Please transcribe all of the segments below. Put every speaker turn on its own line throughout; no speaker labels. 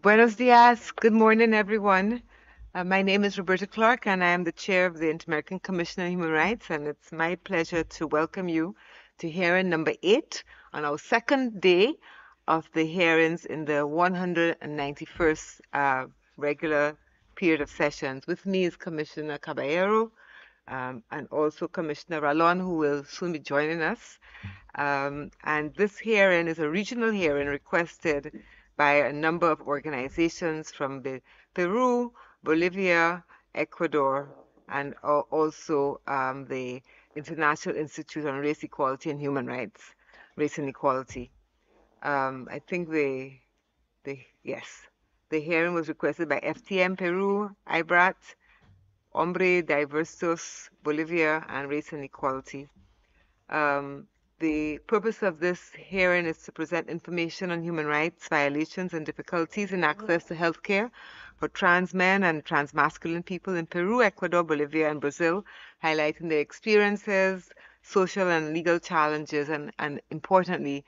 Buenos dias. Good morning, everyone. Uh, my name is Roberta Clark, and I am the chair of the Inter American Commission on Human Rights. And it's my pleasure to welcome you to hearing number eight on our second day of the hearings in the 191st uh, regular period of sessions. With me is Commissioner Caballero um, and also Commissioner Rallon, who will soon be joining us. Um, and this hearing is a regional hearing requested by a number of organizations from Peru, Bolivia, Ecuador, and also um, the International Institute on Race Equality and Human Rights, Race and Equality. Um, I think the, the, yes, the hearing was requested by FTM Peru, IBRAT, Hombre Diversos Bolivia, and Race and Equality. Um, the purpose of this hearing is to present information on human rights violations and difficulties in access to healthcare for trans men and trans masculine people in Peru, Ecuador, Bolivia, and Brazil, highlighting their experiences, social and legal challenges, and, and importantly,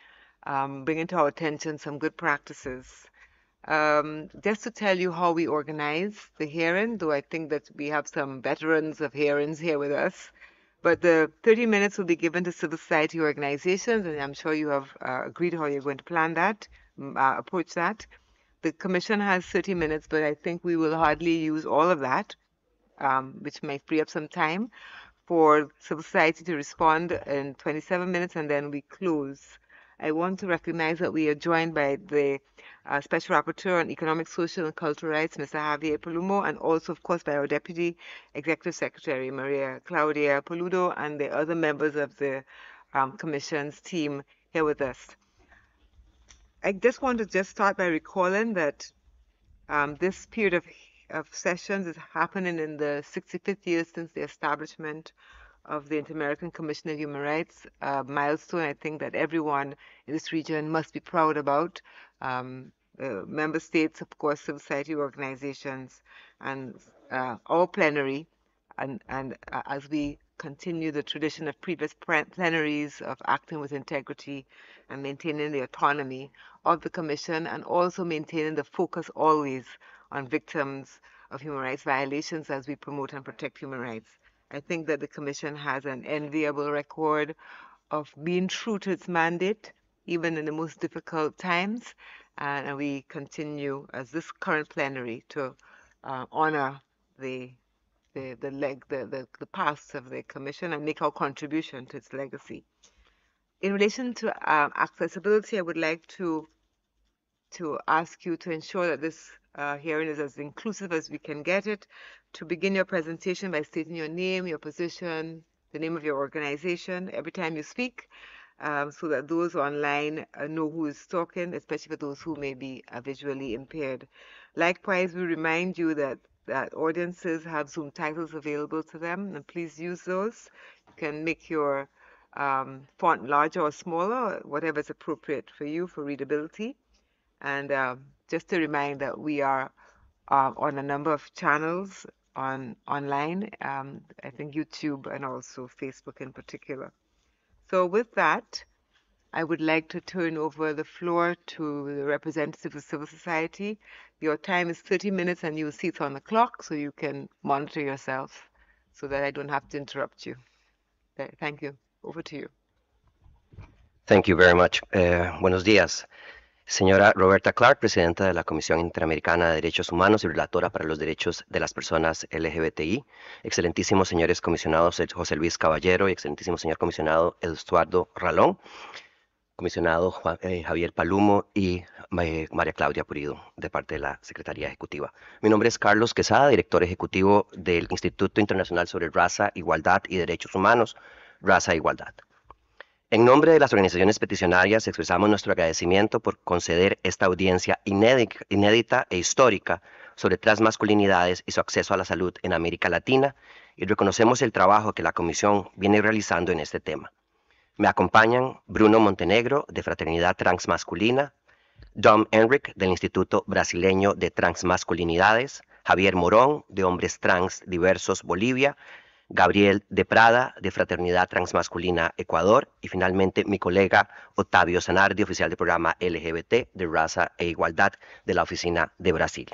um, bringing to our attention some good practices. Um, just to tell you how we organize the hearing, though I think that we have some veterans of hearings here with us. But the 30 minutes will be given to civil society organizations, and I'm sure you have uh, agreed how you're going to plan that, uh, approach that. The commission has 30 minutes, but I think we will hardly use all of that, um, which may free up some time for civil society to respond in 27 minutes, and then we close I want to recognize that we are joined by the uh, Special Rapporteur on Economic, Social, and Cultural Rights, Mr. Javier Palumo, and also, of course, by our Deputy Executive Secretary, Maria Claudia Paludo, and the other members of the um, Commission's team here with us. I just want to just start by recalling that um, this period of, of sessions is happening in the 65th year since the establishment of the Inter-American Commission on Human Rights milestone. I think that everyone in this region must be proud about. Um, uh, member states, of course, civil society organizations, and uh, all plenary, and, and uh, as we continue the tradition of previous plenaries of acting with integrity and maintaining the autonomy of the Commission and also maintaining the focus always on victims of human rights violations as we promote and protect human rights. I think that the Commission has an enviable record of being true to its mandate, even in the most difficult times. And we continue, as this current plenary, to uh, honor the the the, leg, the, the, the past of the Commission and make our contribution to its legacy. In relation to um, accessibility, I would like to to ask you to ensure that this uh, hearing is as inclusive as we can get it. To begin your presentation by stating your name, your position, the name of your organization every time you speak, um, so that those online uh, know who is talking, especially for those who may be uh, visually impaired. Likewise, we remind you that, that audiences have Zoom titles available to them, and please use those. You can make your um, font larger or smaller, whatever is appropriate for you for readability. And um, just to remind that we are uh, on a number of channels on online, um, I think YouTube and also Facebook in particular. So with that, I would like to turn over the floor to the representative of civil society. Your time is 30 minutes and you'll see it's on the clock so you can monitor yourself so that I don't have to interrupt you. Thank you. Over to you.
Thank you very much. Uh, buenos días. Señora Roberta Clark, presidenta de la Comisión Interamericana de Derechos Humanos y relatora para los derechos de las personas LGBTI. Excelentísimos señores comisionados José Luis Caballero y excelentísimo señor comisionado Estuardo Ralón, comisionado eh, Javier Palumo y eh, María Claudia Purido, de parte de la Secretaría Ejecutiva. Mi nombre es Carlos Quesada, director ejecutivo del Instituto Internacional sobre Raza, Igualdad y Derechos Humanos, Raza e Igualdad. En nombre de las organizaciones peticionarias expresamos nuestro agradecimiento por conceder esta audiencia inédita e histórica sobre transmasculinidades y su acceso a la salud en América Latina y reconocemos el trabajo que la Comisión viene realizando en este tema. Me acompañan Bruno Montenegro de Fraternidad Transmasculina, Dom Enric del Instituto Brasileño de Transmasculinidades, Javier Morón de Hombres Trans Diversos Bolivia Gabriel de Prada, de Fraternidad Transmasculina Ecuador, y finalmente mi colega Otavio Sanardi oficial del programa LGBT de Raza e Igualdad de la Oficina de Brasil.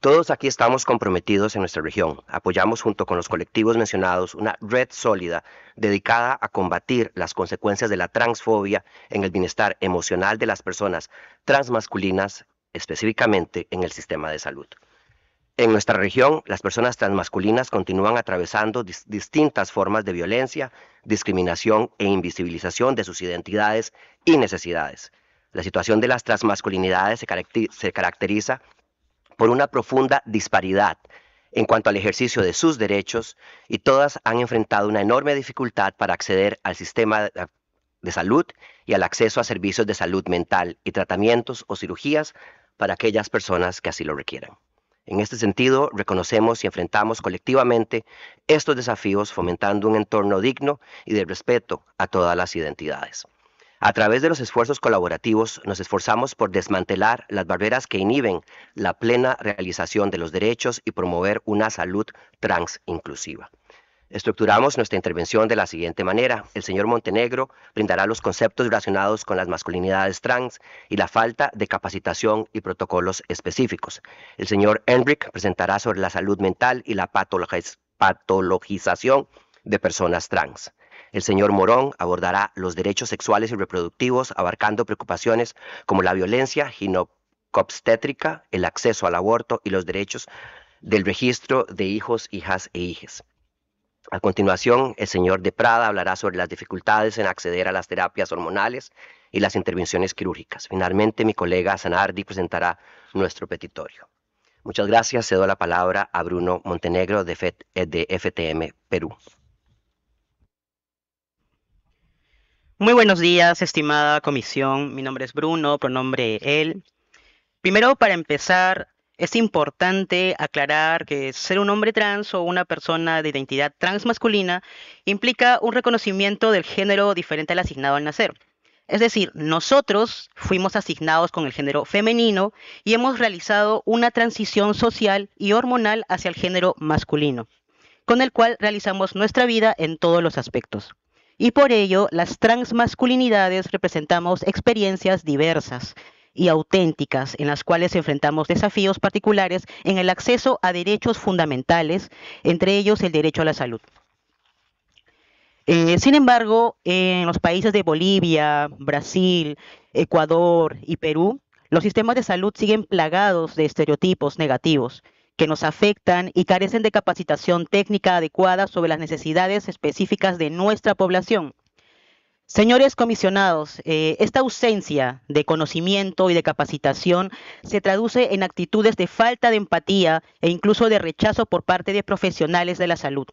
Todos aquí estamos comprometidos en nuestra región. Apoyamos junto con los colectivos mencionados una red sólida dedicada a combatir las consecuencias de la transfobia en el bienestar emocional de las personas transmasculinas, específicamente en el sistema de salud. En nuestra región, las personas transmasculinas continúan atravesando distintas formas de violencia, discriminación e invisibilización de sus identidades y necesidades. La situación de las transmasculinidades se, caracteriza por una profunda disparidad en cuanto al ejercicio de sus derechos y todas han enfrentado una enorme dificultad para acceder al sistema de salud y al acceso a servicios de salud mental y tratamientos o cirugías para aquellas personas que así lo requieren. En este sentido, reconocemos y enfrentamos colectivamente estos desafíos fomentando un entorno digno y de respeto a todas las identidades. A través de los esfuerzos colaborativos nos esforzamos por desmantelar las barreras que inhiben la plena realización de los derechos y promover una salud trans inclusiva. Estructuramos nuestra intervención de la siguiente manera. El señor Montenegro brindará los conceptos relacionados con las masculinidades trans y la falta de capacitación y protocolos específicos. El señor Enric presentará sobre la salud mental y la patologización de personas trans. El señor Morón abordará los derechos sexuales y reproductivos, abarcando preocupaciones como la violencia ginecobstétrica, el acceso al aborto y los derechos del registro de hijos, hijas e hijas. A continuación, el señor de Prada hablará sobre las dificultades en acceder a las terapias hormonales y las intervenciones quirúrgicas. Finalmente, mi colega Zanardi presentará nuestro petitorio. Muchas gracias. Cedo la palabra a Bruno Montenegro de, eh, de FTM Perú.
Muy buenos días, estimada comisión. Mi nombre es Bruno, pronombre él. Primero, para empezar, es importante aclarar que ser un hombre trans o una persona de identidad transmasculina implica un reconocimiento del género diferente al asignado al nacer. Es decir, nosotros fuimos asignados con el género femenino y hemos realizado una transición social y hormonal hacia el género masculino, con el cual realizamos nuestra vida en todos los aspectos y por ello las transmasculinidades representamos experiencias diversas y auténticas en las cuales enfrentamos desafíos particulares en el acceso a derechos fundamentales, entre ellos el derecho a la salud. Eh, sin embargo, en los países de Bolivia, Brasil, Ecuador y Perú, los sistemas de salud siguen plagados de estereotipos negativos que nos afectan y carecen de capacitación técnica adecuada sobre las necesidades específicas de nuestra población Señores comisionados, eh, esta ausencia de conocimiento y de capacitación se traduce en actitudes de falta de empatía e incluso de rechazo por parte de profesionales de la salud,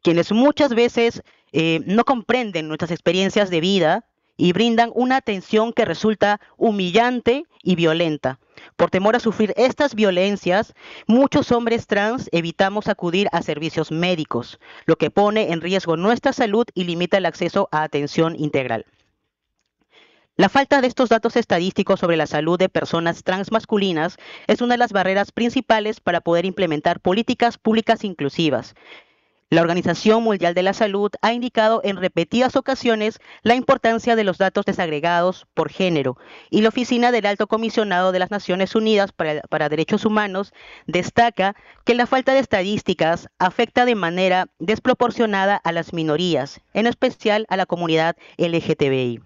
quienes muchas veces eh, no comprenden nuestras experiencias de vida y brindan una atención que resulta humillante y violenta. Por temor a sufrir estas violencias, muchos hombres trans evitamos acudir a servicios médicos, lo que pone en riesgo nuestra salud y limita el acceso a atención integral. La falta de estos datos estadísticos sobre la salud de personas transmasculinas es una de las barreras principales para poder implementar políticas públicas inclusivas, la Organización Mundial de la Salud ha indicado en repetidas ocasiones la importancia de los datos desagregados por género y la Oficina del Alto Comisionado de las Naciones Unidas para, Derechos Humanos destaca que la falta de estadísticas afecta de manera desproporcionada a las minorías, en especial a la comunidad LGTBI.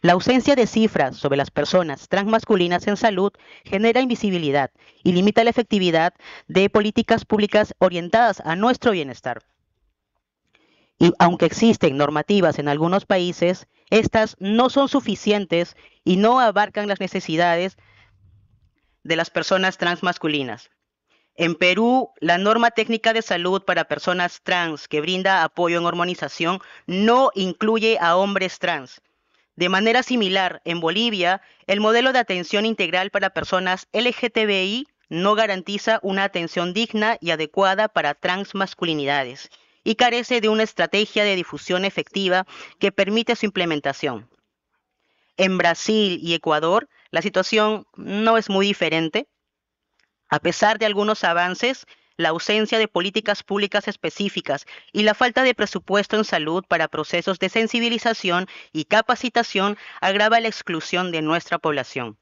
La ausencia de cifras sobre las personas transmasculinas en salud genera invisibilidad y limita la efectividad de políticas públicas orientadas a nuestro bienestar. Y aunque existen normativas en algunos países, estas no son suficientes y no abarcan las necesidades de las personas transmasculinas. En Perú, la norma técnica de salud para personas trans que brinda apoyo en hormonización no incluye a hombres trans de manera similar, en Bolivia, el modelo de atención integral para personas LGTBI no garantiza una atención digna y adecuada para transmasculinidades y carece de una estrategia de difusión efectiva que permite su implementación. En Brasil y Ecuador, la situación no es muy diferente. A pesar de algunos avances, la ausencia de políticas públicas específicas y la falta de presupuesto en salud para procesos de sensibilización y capacitación agrava la exclusión de nuestra población.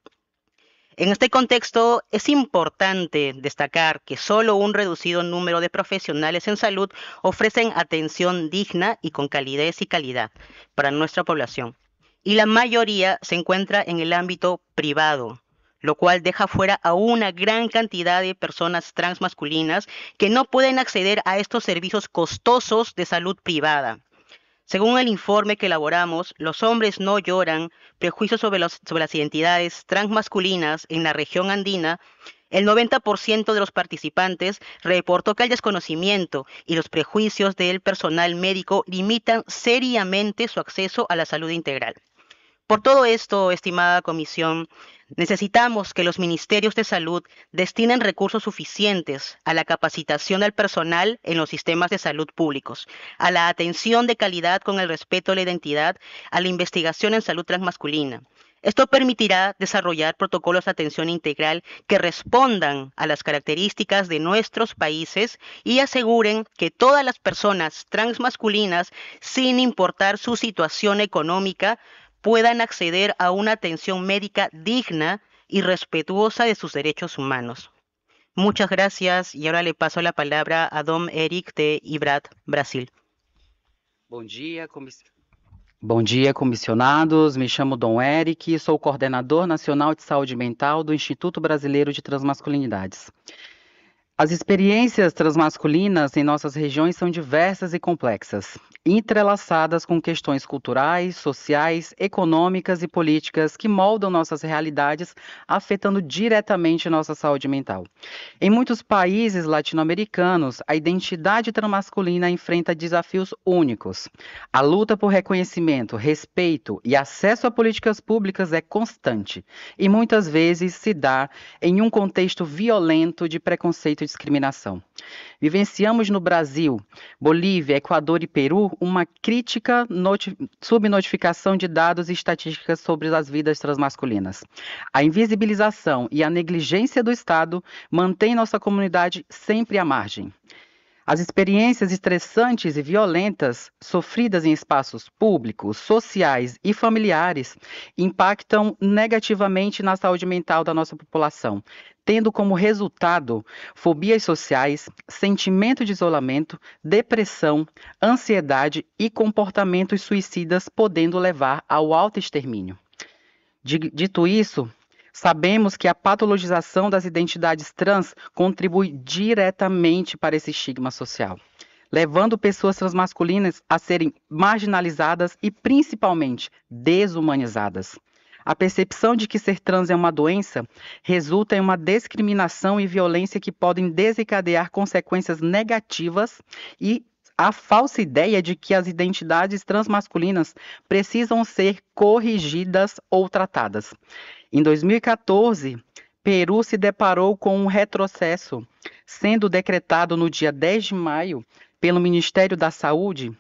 En este contexto, es importante destacar que solo un reducido número de profesionales en salud ofrecen atención digna y con calidez y calidad para nuestra población. Y la mayoría se encuentra en el ámbito privado, lo cual deja fuera a una gran cantidad de personas transmasculinas que no pueden acceder a estos servicios costosos de salud privada. Según el informe que elaboramos, Los hombres no lloran, prejuicios sobre, las identidades transmasculinas en la región andina, el 90% de los participantes reportó que el desconocimiento y los prejuicios del personal médico limitan seriamente su acceso a la salud integral. Por todo esto, estimada comisión, necesitamos que los ministerios de salud destinen recursos suficientes a la capacitación del personal en los sistemas de salud públicos, a la atención de calidad con el respeto a la identidad, a la investigación en salud transmasculina. Esto permitirá desarrollar protocolos de atención integral que respondan a las características de nuestros países y aseguren que todas las personas transmasculinas, sin importar su situación económica, puedan acceder a una atención médica digna y respetuosa de sus derechos humanos. Muchas gracias e agora le passo a palavra a Dom Eric de Ibrat, Brasil.
Bom dia, comiss... Bom dia, comissionados. Me chamo Dom Eric e sou coordenador nacional de saúde mental do Instituto Brasileiro de Transmasculinidades. As experiências transmasculinas em nossas regiões são diversas e complexas entrelaçadas com questões culturais, sociais, econômicas e políticas que moldam nossas realidades, afetando diretamente nossa saúde mental. Em muitos países latino-americanos, a identidade transmasculina enfrenta desafios únicos. A luta por reconhecimento, respeito e acesso a políticas públicas é constante e muitas vezes se dá em um contexto violento de preconceito e discriminação. Vivenciamos no Brasil, Bolívia, Equador e Peru uma crítica subnotificação de dados e estatísticas sobre as vidas transmasculinas. A invisibilização e a negligência do Estado mantém nossa comunidade sempre à margem. As experiências estressantes e violentas sofridas em espaços públicos, sociais e familiares impactam negativamente na saúde mental da nossa população, tendo como resultado fobias sociais, sentimento de isolamento, depressão, ansiedade e comportamentos suicidas, podendo levar ao autoextermínio. Dito isso, Sabemos que a patologização das identidades trans contribui diretamente para esse estigma social, levando pessoas transmasculinas a serem marginalizadas e principalmente desumanizadas. A percepção de que ser trans é uma doença resulta em uma discriminação e violência que podem desencadear consequências negativas e a falsa ideia de que as identidades transmasculinas precisam ser corrigidas ou tratadas. Em 2014, Peru se deparou com um retrocesso, sendo decretado no dia 10 de maio pelo Ministério da Saúde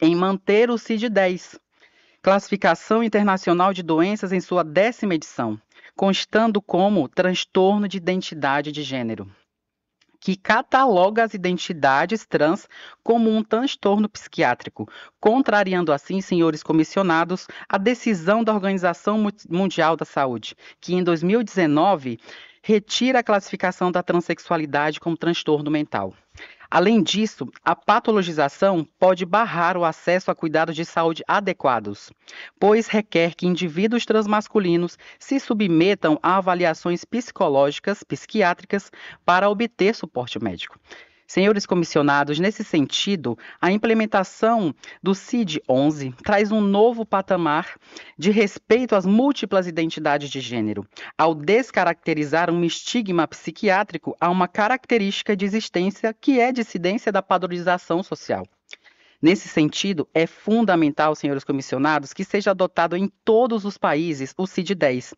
em manter o CID-10, Classificação Internacional de Doenças em sua décima edição, constando como transtorno de identidade de gênero, que cataloga as identidades trans como um transtorno psiquiátrico, contrariando assim, senhores comissionados, a decisão da Organização Mundial da Saúde, que em 2019 retira a classificação da transexualidade como transtorno mental. Além disso, a patologização pode barrar o acesso a cuidados de saúde adequados, pois requer que indivíduos transmasculinos se submetam a avaliações psicológicas, psiquiátricas, para obter suporte médico. Senhores comissionados, nesse sentido, a implementação do CID 11 traz um novo patamar de respeito às múltiplas identidades de gênero, ao descaracterizar um estigma psiquiátrico a uma característica de existência que é dissidência da padronização social. Nesse sentido, é fundamental, senhores comissionados, que seja adotado em todos os países o CID 10.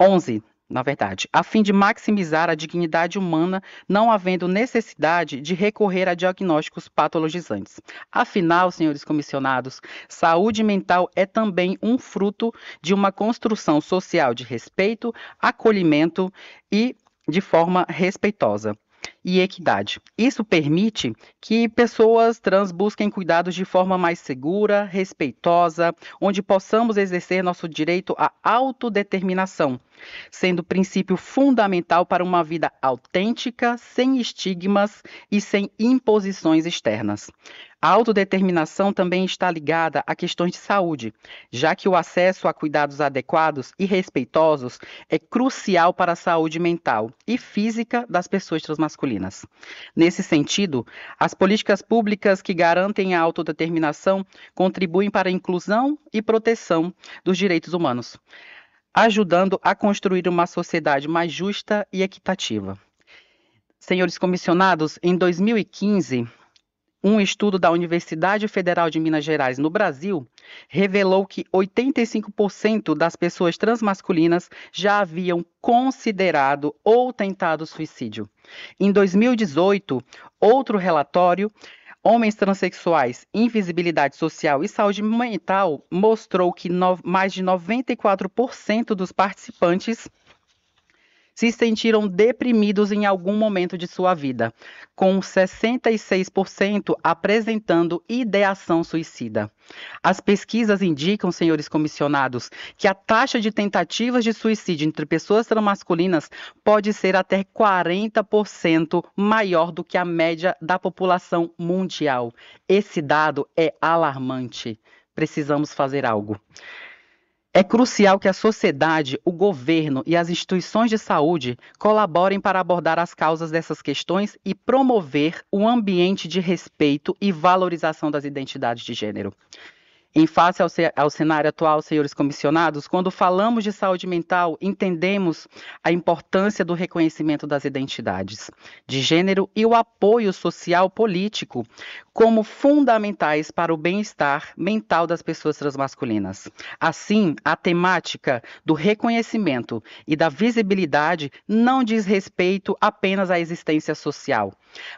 11 na verdade, a fim de maximizar a dignidade humana, não havendo necessidade de recorrer a diagnósticos patologizantes. Afinal, senhores comissionados, saúde mental é também um fruto de uma construção social de respeito, acolhimento e de forma respeitosa e equidade. Isso permite que pessoas trans busquem cuidados de forma mais segura, respeitosa, onde possamos exercer nosso direito à autodeterminação, sendo princípio fundamental para uma vida autêntica, sem estigmas e sem imposições externas. A autodeterminação também está ligada a questões de saúde, já que o acesso a cuidados adequados e respeitosos é crucial para a saúde mental e física das pessoas transmasculinas. Campinas. Nesse sentido, as políticas públicas que garantem a autodeterminação contribuem para a inclusão e proteção dos direitos humanos, ajudando a construir uma sociedade mais justa e equitativa. Senhores comissionados, em 2015, um estudo da Universidade Federal de Minas Gerais no Brasil revelou que 85% das pessoas transmasculinas já haviam considerado ou tentado suicídio. Em 2018, outro relatório homens Transsexuais, invisibilidade social e saúde mental mostrou que mais de 94% dos participantes se sentiram deprimidos em algum momento de sua vida, com 66% apresentando ideação suicida. As pesquisas indicam, senhores comissionados, que a taxa de tentativas de suicídio entre pessoas transmasculinas pode ser até 40% maior do que a média da população mundial. Esse dado é alarmante. Precisamos fazer algo. É crucial que a sociedade, o governo e as instituições de saúde colaborem para abordar as causas dessas questões e promover um ambiente de respeito e valorização das identidades de gênero. Em face ao, ao, cenário atual, senhores comissionados, quando falamos de saúde mental, entendemos a importância do reconhecimento das identidades de gênero e o apoio social político como fundamentais para o bem-estar mental das pessoas transmasculinas. Assim, a temática do reconhecimento e da visibilidade não diz respeito apenas à existência social,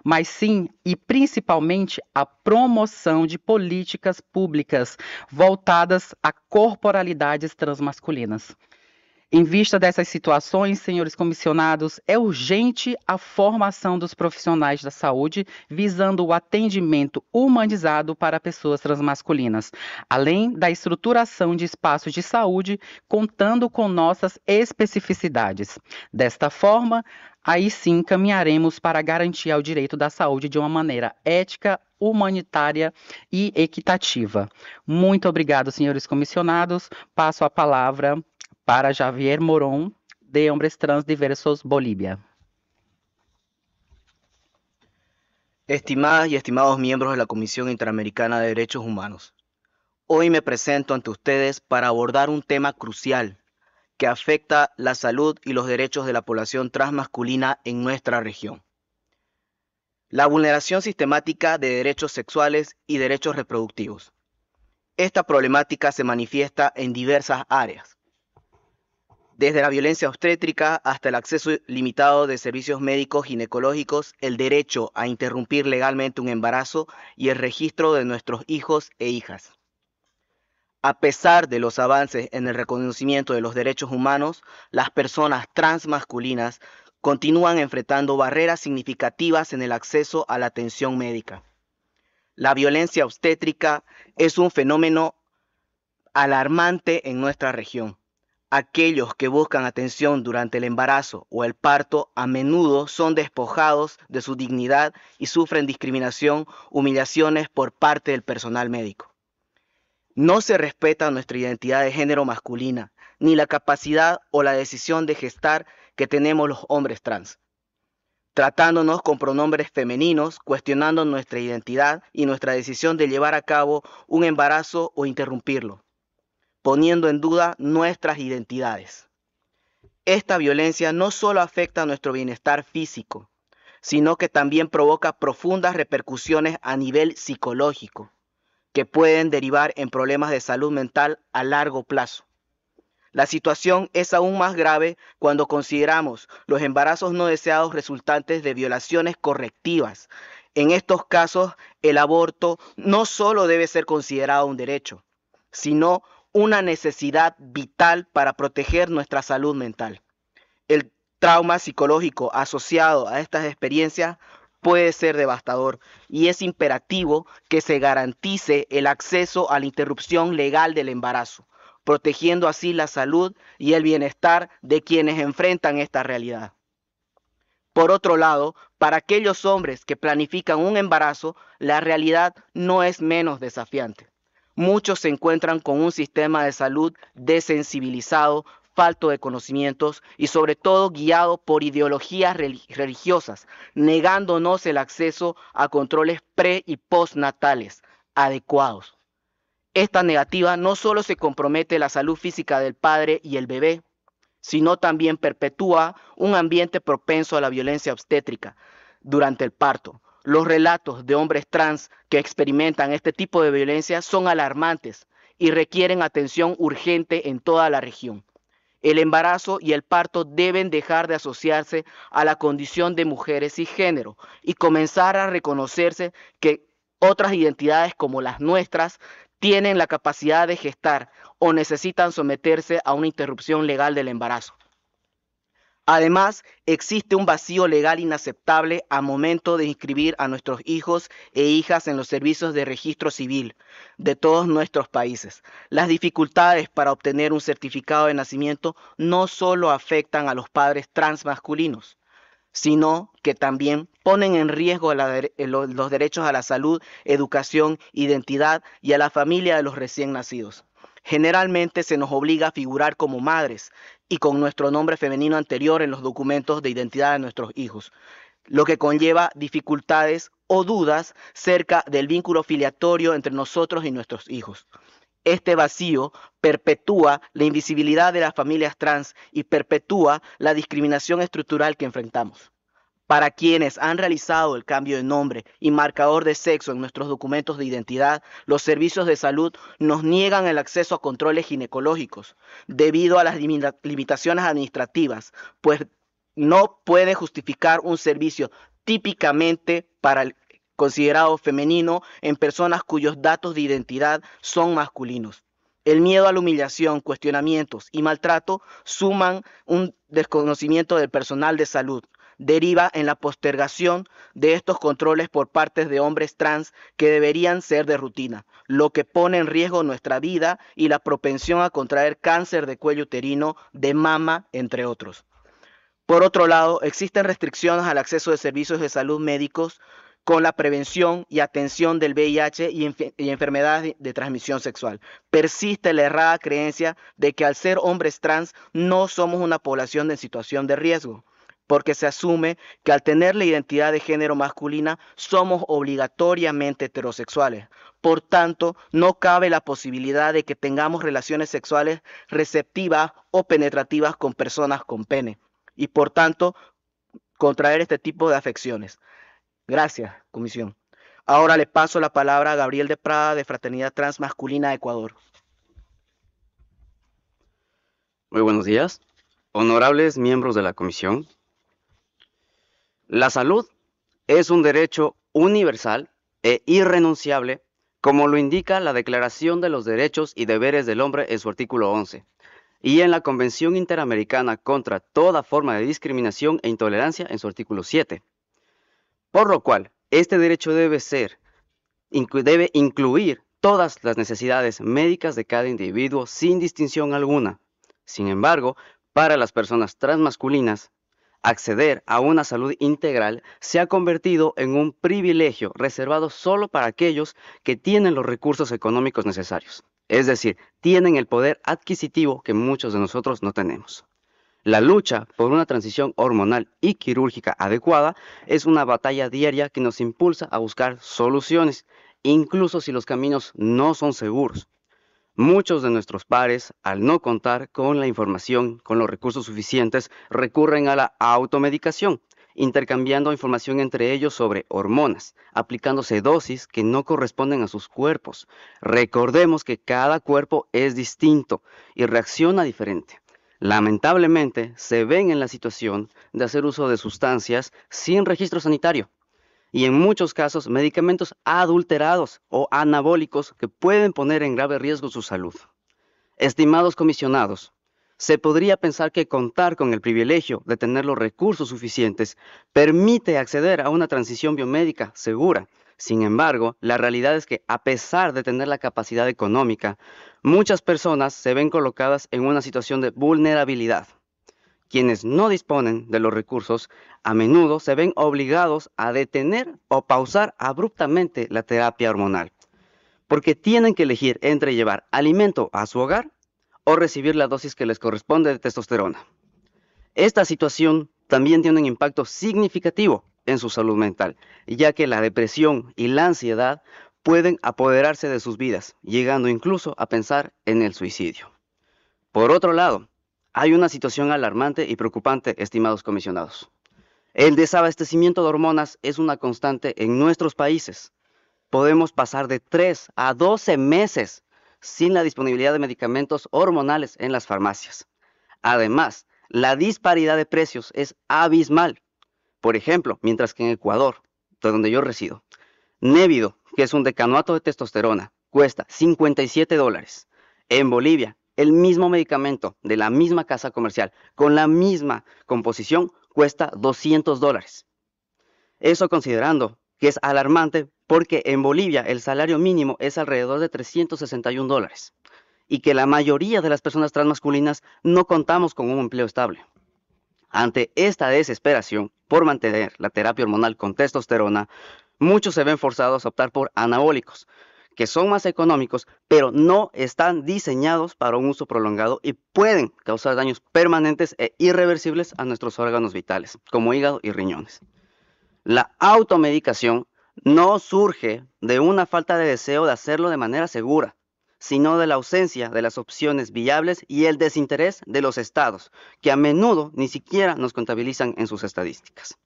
mas sim e principalmente à promoção de políticas públicas voltadas a corporalidades transmasculinas. Em vista dessas situações, senhores comissionados, é urgente a formação dos profissionais da saúde visando o atendimento humanizado para pessoas transmasculinas, além da estruturação de espaços de saúde contando com nossas especificidades. Desta forma, aí sim caminharemos para garantir o direito da saúde de uma maneira ética, humanitária e equitativa. Muito obrigado, senhores comissionados. Passo a palavra para Javier Morón de Hombres Trans Diversos Bolivia.
Estimadas y estimados miembros de la Comisión Interamericana de Derechos Humanos, hoy me presento ante ustedes para abordar un tema crucial que afecta la salud y los derechos de la población transmasculina en nuestra región. La vulneración sistemática de derechos sexuales y derechos reproductivos. Esta problemática se manifiesta en diversas áreas, desde la violencia obstétrica hasta el acceso limitado de servicios médicos ginecológicos, el derecho a interrumpir legalmente un embarazo y el registro de nuestros hijos e hijas. A pesar de los avances en el reconocimiento de los derechos humanos, las personas transmasculinas continúan enfrentando barreras significativas en el acceso a la atención médica. La violencia obstétrica es un fenómeno alarmante en nuestra región. Aquellos que buscan atención durante el embarazo o el parto a menudo son despojados de su dignidad y sufren discriminación, humillaciones por parte del personal médico. No se respeta nuestra identidad de género masculina, ni la capacidad o la decisión de gestar que tenemos los hombres trans, tratándonos con pronombres femeninos, cuestionando nuestra identidad y nuestra decisión de llevar a cabo un embarazo o interrumpirlo poniendo en duda nuestras identidades. Esta violencia no solo afecta a nuestro bienestar físico, sino que también provoca profundas repercusiones a nivel psicológico, que pueden derivar en problemas de salud mental a largo plazo. La situación es aún más grave cuando consideramos los embarazos no deseados resultantes de violaciones correctivas. En estos casos, el aborto no solo debe ser considerado un derecho, sino una necesidad vital para proteger nuestra salud mental. El trauma psicológico asociado a estas experiencias puede ser devastador y es imperativo que se garantice el acceso a la interrupción legal del embarazo, protegiendo así la salud y el bienestar de quienes enfrentan esta realidad. Por otro lado, para aquellos hombres que planifican un embarazo, la realidad no es menos desafiante. Muchos se encuentran con un sistema de salud desensibilizado, falto de conocimientos y sobre todo guiado por ideologías religiosas, negándonos el acceso a controles pre y postnatales adecuados. Esta negativa no solo se compromete la salud física del padre y el bebé, sino también perpetúa un ambiente propenso a la violencia obstétrica durante el parto, los relatos de hombres trans que experimentan este tipo de violencia son alarmantes y requieren atención urgente en toda la región. El embarazo y el parto deben dejar de asociarse a la condición de mujeres y género y comenzar a reconocerse que otras identidades como las nuestras tienen la capacidad de gestar o necesitan someterse a una interrupción legal del embarazo. Además, existe un vacío legal inaceptable a momento de inscribir a nuestros hijos e hijas en los servicios de registro civil de todos nuestros países. Las dificultades para obtener un certificado de nacimiento no solo afectan a los padres transmasculinos, sino que también ponen en riesgo eh, los derechos a la salud, educación, identidad y a la familia de los recién nacidos. Generalmente se nos obliga a figurar como madres y con nuestro nombre femenino anterior en los documentos de identidad de nuestros hijos, lo que conlleva dificultades o dudas cerca del vínculo filiatorio entre nosotros y nuestros hijos. Este vacío perpetúa la invisibilidad de las familias trans y perpetúa la discriminación estructural que enfrentamos. Para quienes han realizado el cambio de nombre y marcador de sexo en nuestros documentos de identidad, los servicios de salud nos niegan el acceso a controles ginecológicos debido a las limitaciones administrativas, pues no puede justificar un servicio típicamente para considerado femenino en personas cuyos datos de identidad son masculinos. El miedo a la humillación, cuestionamientos y maltrato suman un desconocimiento del personal de salud, deriva en la postergación de estos controles por parte de hombres trans que deberían ser de rutina, lo que pone en riesgo nuestra vida y la propensión a contraer cáncer de cuello uterino, de mama, entre otros. Por otro lado, existen restricciones al acceso de servicios de salud médicos con la prevención y atención del VIH y, enfermedades de transmisión sexual. Persiste la errada creencia de que al ser hombres trans no somos una población en situación de riesgo porque se asume que al tener la identidad de género masculina somos obligatoriamente heterosexuales. Por tanto, no cabe la posibilidad de que tengamos relaciones sexuales receptivas o penetrativas con personas con pene y por tanto contraer este tipo de afecciones. Gracias, comisión. Ahora le paso la palabra a Gabriel de Prada de Fraternidad Transmasculina de Ecuador.
Muy buenos días. Honorables miembros de la comisión, la salud es un derecho universal e irrenunciable, como lo indica la Declaración de los Derechos y Deberes del Hombre en su artículo 11, y en la Convención Interamericana contra toda forma de discriminación e intolerancia en su artículo 7. Por lo cual, este derecho debe ser, debe incluir todas las necesidades médicas de cada individuo sin distinción alguna. Sin embargo, para las personas transmasculinas, Acceder a una salud integral se ha convertido en un privilegio reservado solo para aquellos que tienen los recursos económicos necesarios, es decir, tienen el poder adquisitivo que muchos de nosotros no tenemos. La lucha por una transición hormonal y quirúrgica adecuada es una batalla diaria que nos impulsa a buscar soluciones, incluso si los caminos no son seguros. Muchos de nuestros pares, al no contar con la información, con los recursos suficientes, recurren a la automedicación, intercambiando información entre ellos sobre hormonas, aplicándose dosis que no corresponden a sus cuerpos. Recordemos que cada cuerpo es distinto y reacciona diferente. Lamentablemente, se ven en la situación de hacer uso de sustancias sin registro sanitario, y en muchos casos medicamentos adulterados o anabólicos que pueden poner en grave riesgo su salud. Estimados comisionados, se podría pensar que contar con el privilegio de tener los recursos suficientes permite acceder a una transición biomédica segura. Sin embargo, la realidad es que a pesar de tener la capacidad económica, muchas personas se ven colocadas en una situación de vulnerabilidad quienes no disponen de los recursos a menudo se ven obligados a detener o pausar abruptamente la terapia hormonal, porque tienen que elegir entre llevar alimento a su hogar o recibir la dosis que les corresponde de testosterona. Esta situación también tiene un impacto significativo en su salud mental, ya que la depresión y la ansiedad pueden apoderarse de sus vidas, llegando incluso a pensar en el suicidio. Por otro lado, hay una situación alarmante y preocupante, estimados comisionados. El desabastecimiento de hormonas es una constante en nuestros países. Podemos pasar de 3 a 12 meses sin la disponibilidad de medicamentos hormonales en las farmacias. Además, la disparidad de precios es abismal. Por ejemplo, mientras que en Ecuador, de donde yo resido, Névido, que es un decanoato de testosterona, cuesta 57 dólares. En Bolivia, el mismo medicamento de la misma casa comercial, con la misma composición, cuesta 200 dólares. Eso considerando que es alarmante porque en Bolivia el salario mínimo es alrededor de 361 dólares y que la mayoría de las personas transmasculinas no contamos con un empleo estable. Ante esta desesperación por mantener la terapia hormonal con testosterona, muchos se ven forzados a optar por anabólicos, que son más económicos, pero no están diseñados para un uso prolongado y pueden causar daños permanentes e irreversibles a nuestros órganos vitales, como hígado y riñones. La automedicación no surge de una falta de deseo de hacerlo de manera segura, sino de la ausencia de las opciones viables y el desinterés de los estados, que a menudo ni siquiera nos contabilizan en sus estadísticas.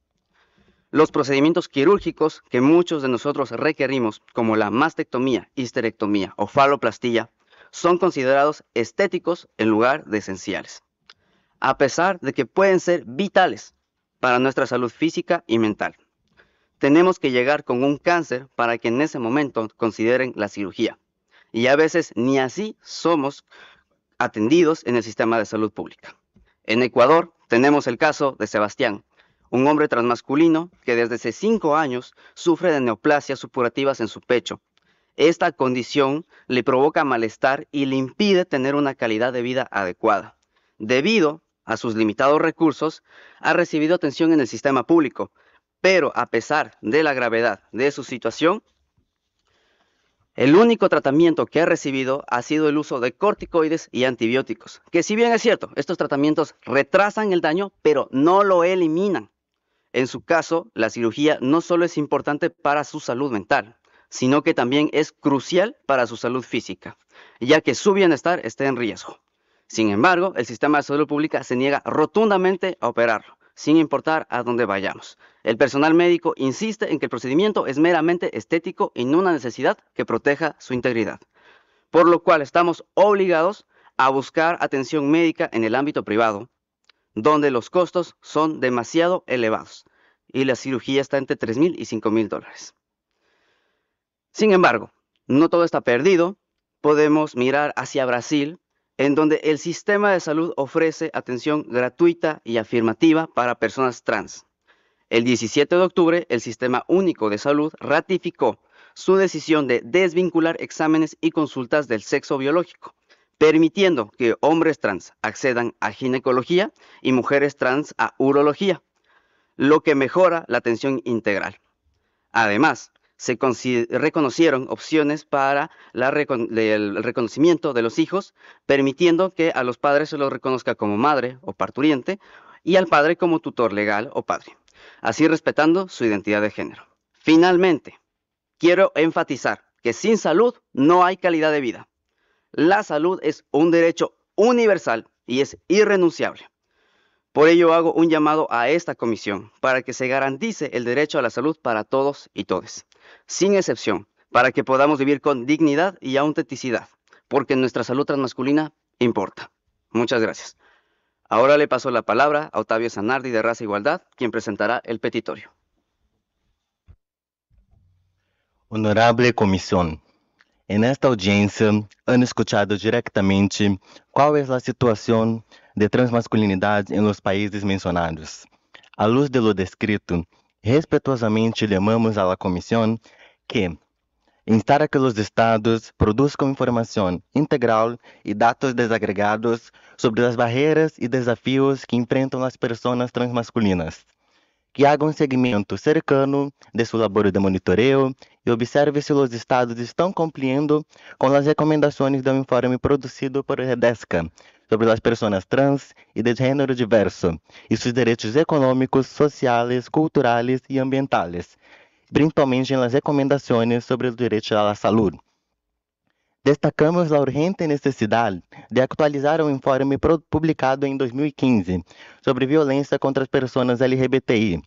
Los procedimientos quirúrgicos que muchos de nosotros requerimos, como la mastectomía, histerectomía o faloplastía, son considerados estéticos en lugar de esenciales, a pesar de que pueden ser vitales para nuestra salud física y mental. Tenemos que llegar con un cáncer para que en ese momento consideren la cirugía. Y a veces ni así somos atendidos en el sistema de salud pública. En Ecuador tenemos el caso de Sebastián, un hombre transmasculino que desde hace cinco años sufre de neoplasias supurativas en su pecho. Esta condición le provoca malestar y le impide tener una calidad de vida adecuada. Debido a sus limitados recursos, ha recibido atención en el sistema público, pero a pesar de la gravedad de su situación, el único tratamiento que ha recibido ha sido el uso de corticoides y antibióticos, que si bien es cierto, estos tratamientos retrasan el daño, pero no lo eliminan. En su caso, la cirugía no solo es importante para su salud mental, sino que también es crucial para su salud física, ya que su bienestar está en riesgo. Sin embargo, el sistema de salud pública se niega rotundamente a operarlo, sin importar a dónde vayamos. El personal médico insiste en que el procedimiento es meramente estético y no una necesidad que proteja su integridad, por lo cual estamos obligados a buscar atención médica en el ámbito privado, donde los costos son demasiado elevados y la cirugía está entre 3.000 y 5.000 dólares. Sin embargo, no todo está perdido. Podemos mirar hacia Brasil, en donde el sistema de salud ofrece atención gratuita y afirmativa para personas trans. El 17 de octubre, el Sistema Único de Salud ratificó su decisión de desvincular exámenes y consultas del sexo biológico permitiendo que hombres trans accedan a ginecología y mujeres trans a urología, lo que mejora la atención integral. Además, se reconocieron opciones para el reconocimiento de los hijos, permitiendo que a los padres se los reconozca como madre o parturiente y al padre como tutor legal o padre, así respetando su identidad de género. Finalmente, quiero enfatizar que sin salud no hay calidad de vida la salud es un derecho universal y es irrenunciable. Por ello hago un llamado a esta comisión para que se garantice el derecho a la salud para todos y todas, sin excepción, para que podamos vivir con dignidad y autenticidad, porque nuestra salud transmasculina importa. Muchas gracias. Ahora le paso la palabra a Octavio Sanardi de Raza e Igualdad, quien presentará el petitorio.
Honorable Comisión, En esta audiência, han escuchado directamente qual é a situação de transmasculinidade em los países mencionados. A luz de lo descrito, respetuosamente llamamos a la Comisión que instar a que los estados produzam informação integral e dados desagregados sobre as barreiras e desafios que enfrentam as pessoas transmasculinas, que haja um segmento cercano de seu labor de monitoreio e observe se os estados estão cumprindo com as recomendações do informe produzido por Redesca sobre as pessoas trans e de gênero diverso e seus direitos econômicos, sociais, culturais e ambientais, principalmente nas recomendações sobre o direito à saúde. Destacamos a urgente necessidade de atualizar o informe publicado em 2015 sobre violência contra as pessoas LGBTI.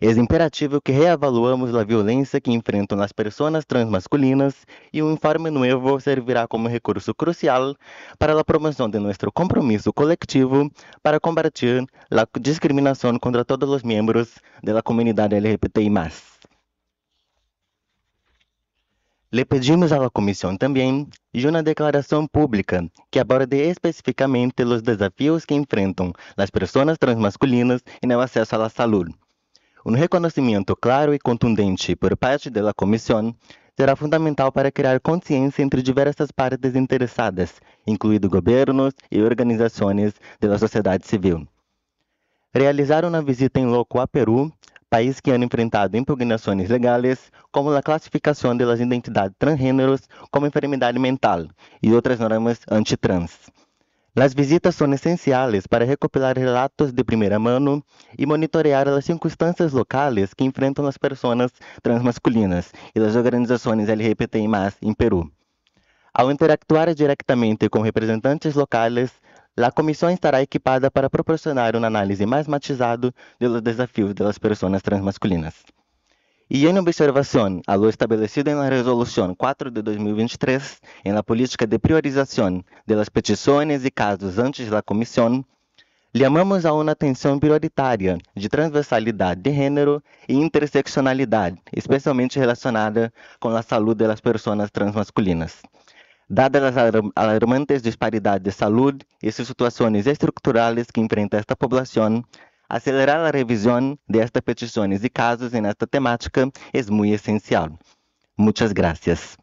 É imperativo que reavaluamos a violência que enfrentam as pessoas transmasculinas e o um informe novo servirá como recurso crucial para a promoção de nosso compromisso coletivo para combater a discriminação contra todos os membros da comunidade LGBTI+. Le pedimos à Comissão também, de uma declaração pública que aborde especificamente os desafios que enfrentam as pessoas transmasculinas no acesso à saúde. Um reconhecimento claro e contundente por parte da Comissão será fundamental para criar consciência entre diversas partes interessadas, incluindo governos e organizações da sociedade civil. Realizar uma visita em loco a Peru países que han enfrentado impugnações legais, como a classificação das identidades transgêneros como enfermidade mental e outras normas antitrans. As visitas são essenciais para recopilar relatos de primeira mão e monitorear as circunstâncias locais que enfrentam as pessoas transmasculinas e as organizações LGBTI+, em Peru. Ao interactuar diretamente com representantes locais, a comissão estará equipada para proporcionar uma análise mais matizada dos desafios das pessoas transmasculinas. E em observação à lei estabelecida na Resolução 4 de 2023, em política de priorização das petições e casos antes da comissão, Chamamos a uma atenção prioritária de transversalidade de gênero e interseccionalidade, especialmente relacionada com a saúde das pessoas transmasculinas. Dada las alarmantes disparidades de salud y sus situaciones estructurales que enfrenta esta población, acelerar la revisión de estas peticiones y casos en esta temática es muy esencial. Muchas gracias.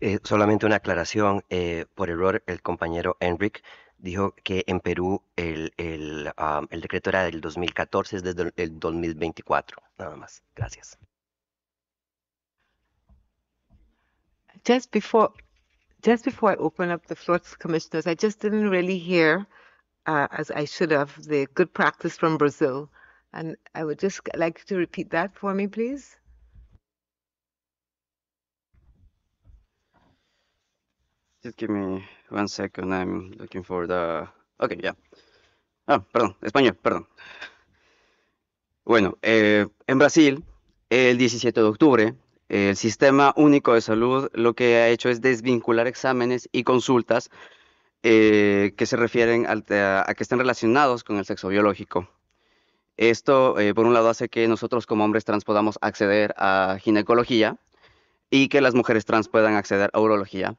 Eh, solamente una aclaración.
Eh, por error, el compañero Enric dijo que en Perú el, ah, decreto era del 2014, es desde el 2024. Nada más. Gracias.
just before just before I open up the floor to the commissioners, I just didn't really hear, uh, as I should have, the good practice from Brazil, and I would just like to repeat that for me, please.
Just give me one second. I'm looking for the. Okay, yeah. Ah, perdón, español, perdón. Bueno, eh, en Brasil, el 17 de octubre El Sistema Único de Salud lo que ha hecho es desvincular exámenes y consultas eh, que se refieren a, que estén relacionados con el sexo biológico. Esto, eh, por un lado, hace que nosotros como hombres trans podamos acceder a ginecología y que las mujeres trans puedan acceder a urología.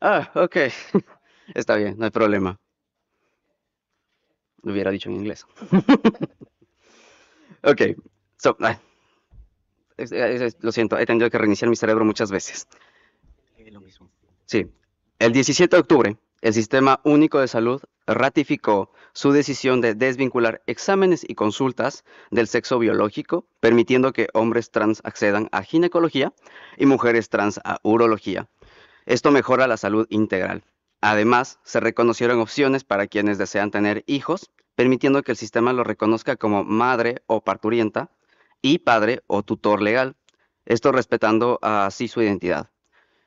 Ah, ok. Está bien, no hay problema. Lo hubiera dicho en inglés. ok, lo siento, he tenido que reiniciar mi cerebro muchas veces. Sí. El 17 de octubre, el Sistema Único de Salud ratificó su decisión de desvincular exámenes y consultas del sexo biológico, permitiendo que hombres trans accedan a ginecología y mujeres trans a urología. Esto mejora la salud integral. Además, se reconocieron opciones para quienes desean tener hijos, permitiendo que el sistema lo reconozca como madre o parturienta y padre o tutor legal. Esto respetando así su identidad.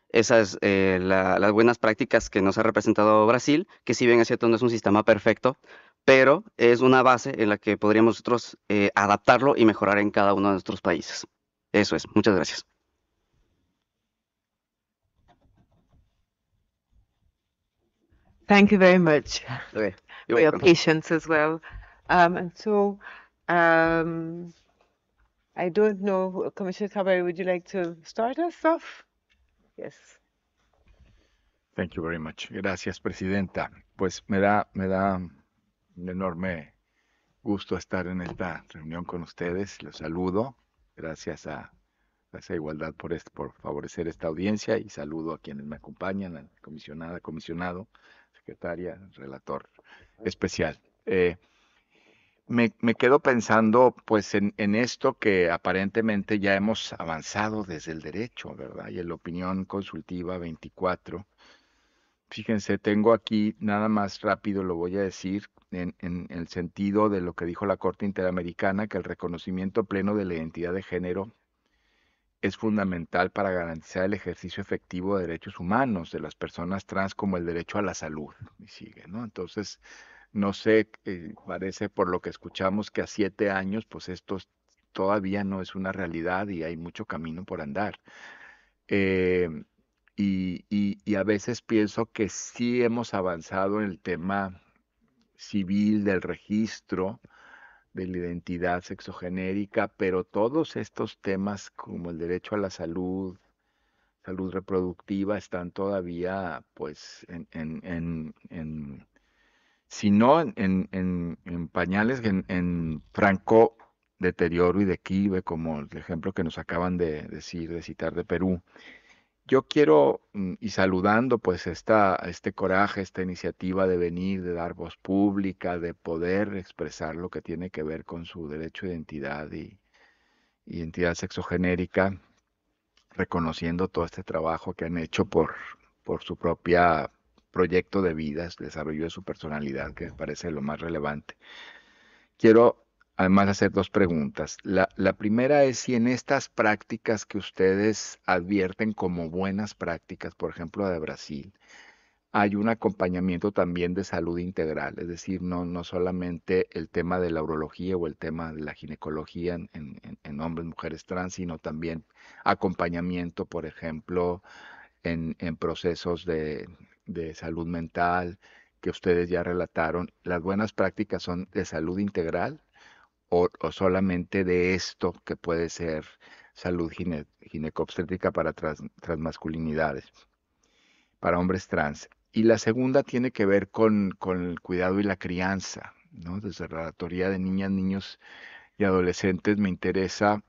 Esas eh, las buenas prácticas que nos ha representado Brasil, que si bien es cierto no es un sistema perfecto, pero es una base en la que podríamos nosotros eh, adaptarlo y mejorar en cada uno de nuestros países. Eso es, muchas gracias.
Thank you very much for your patience as well. Um, so, um, I don't know, Commissioner Cabari, would you like to start us off?
Yes. Thank you very much. Gracias, Presidenta. Pues me da, me da un enorme gusto estar en esta reunión con ustedes. Los saludo. Gracias a, la Igualdad por, favorecer esta audiencia y saludo a quienes me acompañan, a la comisionada, comisionado, secretaria, relator especial. Eh, me, quedo pensando pues en, esto que aparentemente ya hemos avanzado desde el derecho, ¿verdad? Y en la opinión consultiva 24. Fíjense, tengo aquí nada más rápido, lo voy a decir, en, en el sentido de lo que dijo la Corte Interamericana, que el reconocimiento pleno de la identidad de género es fundamental para garantizar el ejercicio efectivo de derechos humanos de las personas trans como el derecho a la salud. Y sigue, ¿no? Entonces, no sé, eh, parece por lo que escuchamos que a siete años, pues esto todavía no es una realidad y hay mucho camino por andar. Em, y, a veces pienso que sí hemos avanzado en el tema civil del registro, de la identidad sexogenérica, pero todos estos temas como el derecho a la salud, salud reproductiva, están todavía pues en, en sino en, en, pañales, en, franco deterioro y de declive, como el ejemplo que nos acaban de decir, de citar de Perú. Yo quiero, mm, y saludando pues esta, este coraje, esta iniciativa de venir, de dar voz pública, de poder expresar lo que tiene que ver con su derecho a identidad y identidad sexogenérica, reconociendo todo este trabajo que han hecho por, por su propia proyecto de vidas, desarrollo de su personalidad, que me parece lo más relevante. Quiero además hacer dos preguntas. La, primera es si en estas prácticas que ustedes advierten como buenas prácticas, por ejemplo, de Brasil, hay un acompañamiento también de salud integral, es decir, no, no solamente el tema de la urología o el tema de la ginecología en, hombres y hombres, mujeres trans, sino también acompañamiento, por ejemplo, en procesos de de salud mental que ustedes ya relataron, ¿las buenas prácticas son de salud integral o, solamente de esto que puede ser salud gine, para transmasculinidades, para hombres trans? Y la segunda tiene que ver con, con el cuidado y la crianza, ¿no? Desde la relatoría de niñas, niños y adolescentes me interesa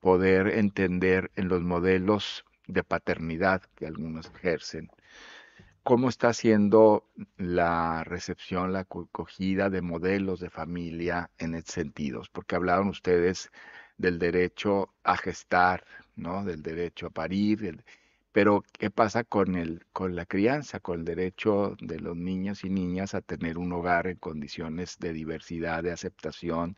poder entender en los modelos de paternidad que algunos ejercen, cómo está siendo la recepción, la acogida de modelos de familia en estos sentido. porque hablaron ustedes del derecho a gestar, ¿no? Del derecho a parir, pero ¿qué pasa con, el, con la crianza, con el derecho de los niños y niñas a tener un hogar en condiciones de diversidad, de aceptación,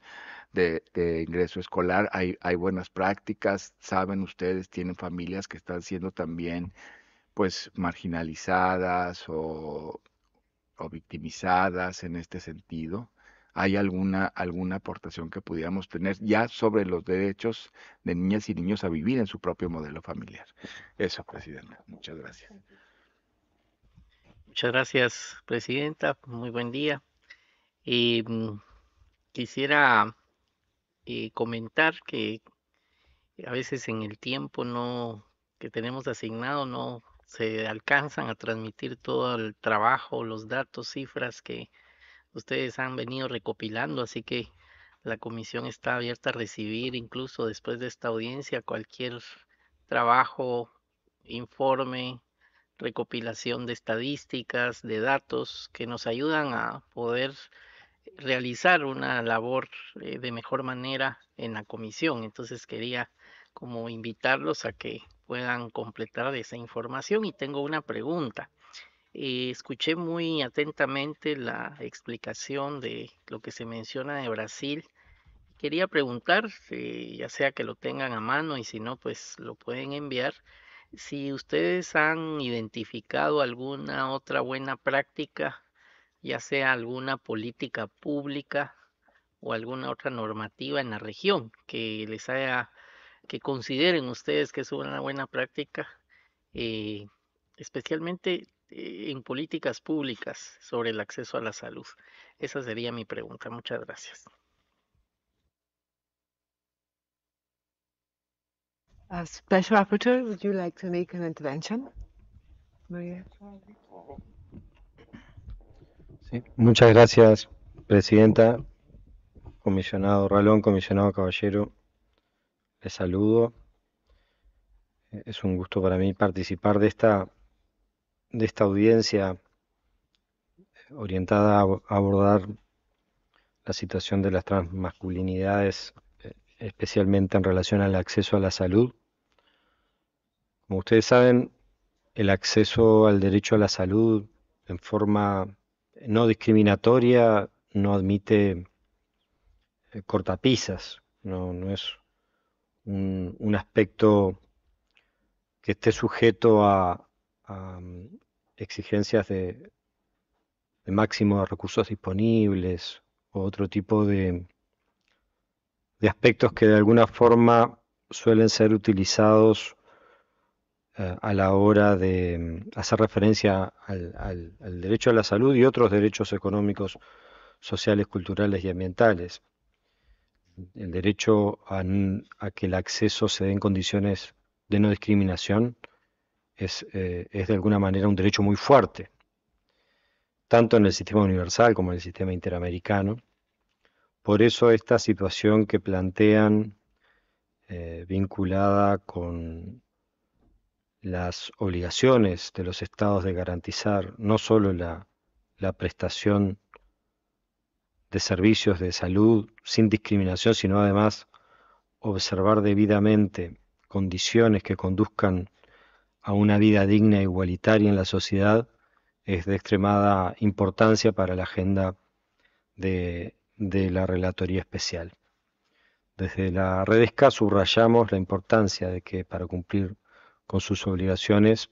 de, ingreso escolar? Hay, hay buenas prácticas, saben ustedes, tienen familias que están siendo también pues marginalizadas o, victimizadas en este sentido. ¿Hay alguna, alguna aportación que pudiéramos tener ya sobre los derechos de niñas y niños a vivir en su propio modelo familiar? Eso, Presidenta. Muchas gracias.
Muchas gracias, Presidenta. Muy buen día. Mm, quisiera eh, comentar que a veces en el tiempo no que tenemos asignado no se alcanzan a transmitir todo el trabajo, los datos, cifras que ustedes han venido recopilando, así que la comisión está abierta a recibir incluso después de esta audiencia cualquier trabajo, informe, recopilación de estadísticas, de datos que nos ayudan a poder realizar una labor eh, de mejor manera en la comisión. Entonces quería como invitarlos a que puedan completar esa información. Y tengo una pregunta. Eh, escuché muy atentamente la explicación de lo que se menciona de Brasil. Quería preguntar, ya sea que lo tengan a mano y si no, pues lo pueden enviar, si ustedes han identificado alguna otra buena práctica, ya sea alguna política pública o alguna otra normativa en la región que les haya que consideren ustedes que es una buena práctica, eh, especialmente eh, en políticas públicas sobre el acceso a la salud. Esa sería mi pregunta. Muchas gracias.
muchas gracias, Presidenta, Comisionado Ralón, Comisionado Caballero saludo. Eh, es un gusto para mí participar de esta, de esta audiencia eh, orientada a abordar la situación de las transmasculinidades, eh, especialmente en relación al acceso a la salud. Como ustedes saben, el acceso al derecho a la salud en forma no discriminatoria no admite cortapisas, no, no es un, aspecto que esté sujeto a, mm, exigencias de, máximo de recursos disponibles o otro tipo de, aspectos que de alguna forma suelen ser utilizados eh, a la hora de mm, hacer referencia al, derecho a la salud y otros derechos económicos, sociales, culturales y ambientales el derecho a, que el acceso se dé en condiciones de no discriminación eh, es, de alguna manera un derecho muy fuerte, tanto en el sistema universal como en el sistema interamericano. Por eso esta situación que plantean eh, vinculada con las obligaciones de los estados de garantizar no solo la, la prestación de servicios de salud sin discriminación, sino además observar debidamente condiciones que conduzcan a una vida digna e igualitaria en la sociedad es de extremada importancia para la agenda de, la Relatoría Especial. Desde la red subrayamos la importancia de que para cumplir con sus obligaciones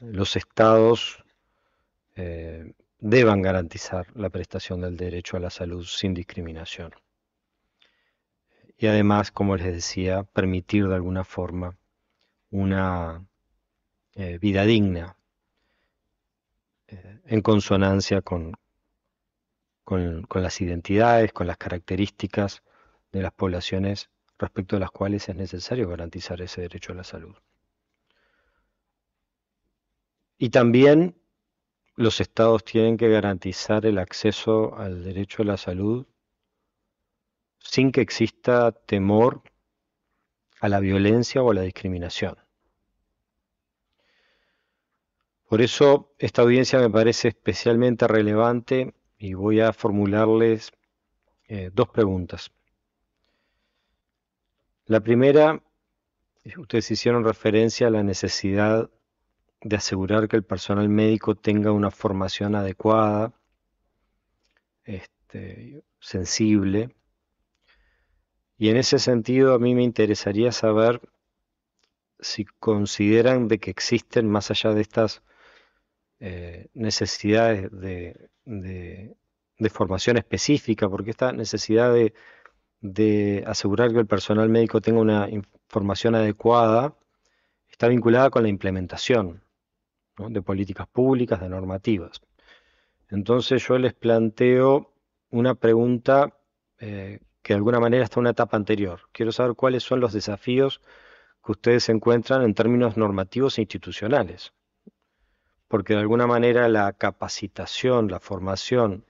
los estados eh, deban garantizar la prestación del derecho a la salud sin discriminación. Y además, como les decía, permitir de alguna forma una eh, vida digna eh, en consonancia con, con, con las identidades, con las características de las poblaciones respecto a las cuales es necesario garantizar ese derecho a la salud. Y también los estados tienen que garantizar el acceso al derecho a la salud sin que exista temor a la violencia o a la discriminación. Por eso esta audiencia me parece especialmente relevante y voy a formularles eh, dos preguntas. La primera, ustedes hicieron referencia a la necesidad de asegurar que el personal médico tenga una formación adecuada, este, sensible. Y en ese sentido a mí me interesaría saber si consideran de que existen, más allá de estas eh, necesidades de, formación específica, porque esta necesidad de, de asegurar que el personal médico tenga una formación adecuada está vinculada con la implementación de políticas públicas, de normativas. Entonces yo les planteo una pregunta eh, que de alguna manera está en una etapa anterior. Quiero saber cuáles son los desafíos que ustedes encuentran en términos normativos e institucionales, porque de alguna manera la capacitación, la formación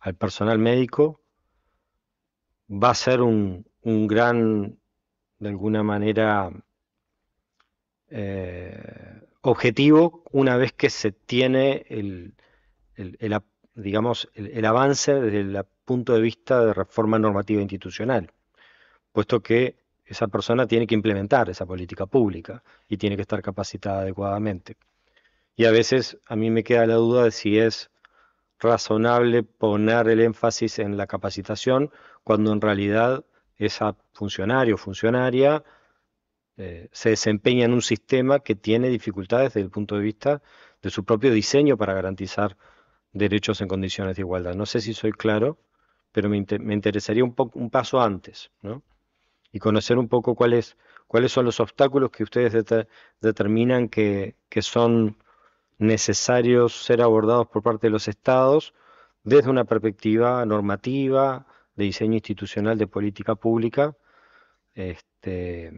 al personal médico va a ser un, gran, de alguna manera, eh, objetivo una vez que se tiene el, digamos, el, avance desde el punto de vista de reforma normativa institucional, puesto que esa persona tiene que implementar esa política pública y tiene que estar capacitada adecuadamente. Y a veces a mí me queda la duda de si es razonable poner el énfasis en la capacitación cuando en realidad esa funcionario o funcionaria eh, se desempeña en un sistema que tiene dificultades desde el punto de vista de su propio diseño para garantizar derechos en condiciones de igualdad. No sé si soy claro, pero me, interesaría un, un paso antes, Y conocer un poco cuáles cuáles son los obstáculos que ustedes determinan que, que son necesarios ser abordados por parte de los estados desde una perspectiva normativa, de diseño institucional de política pública, este,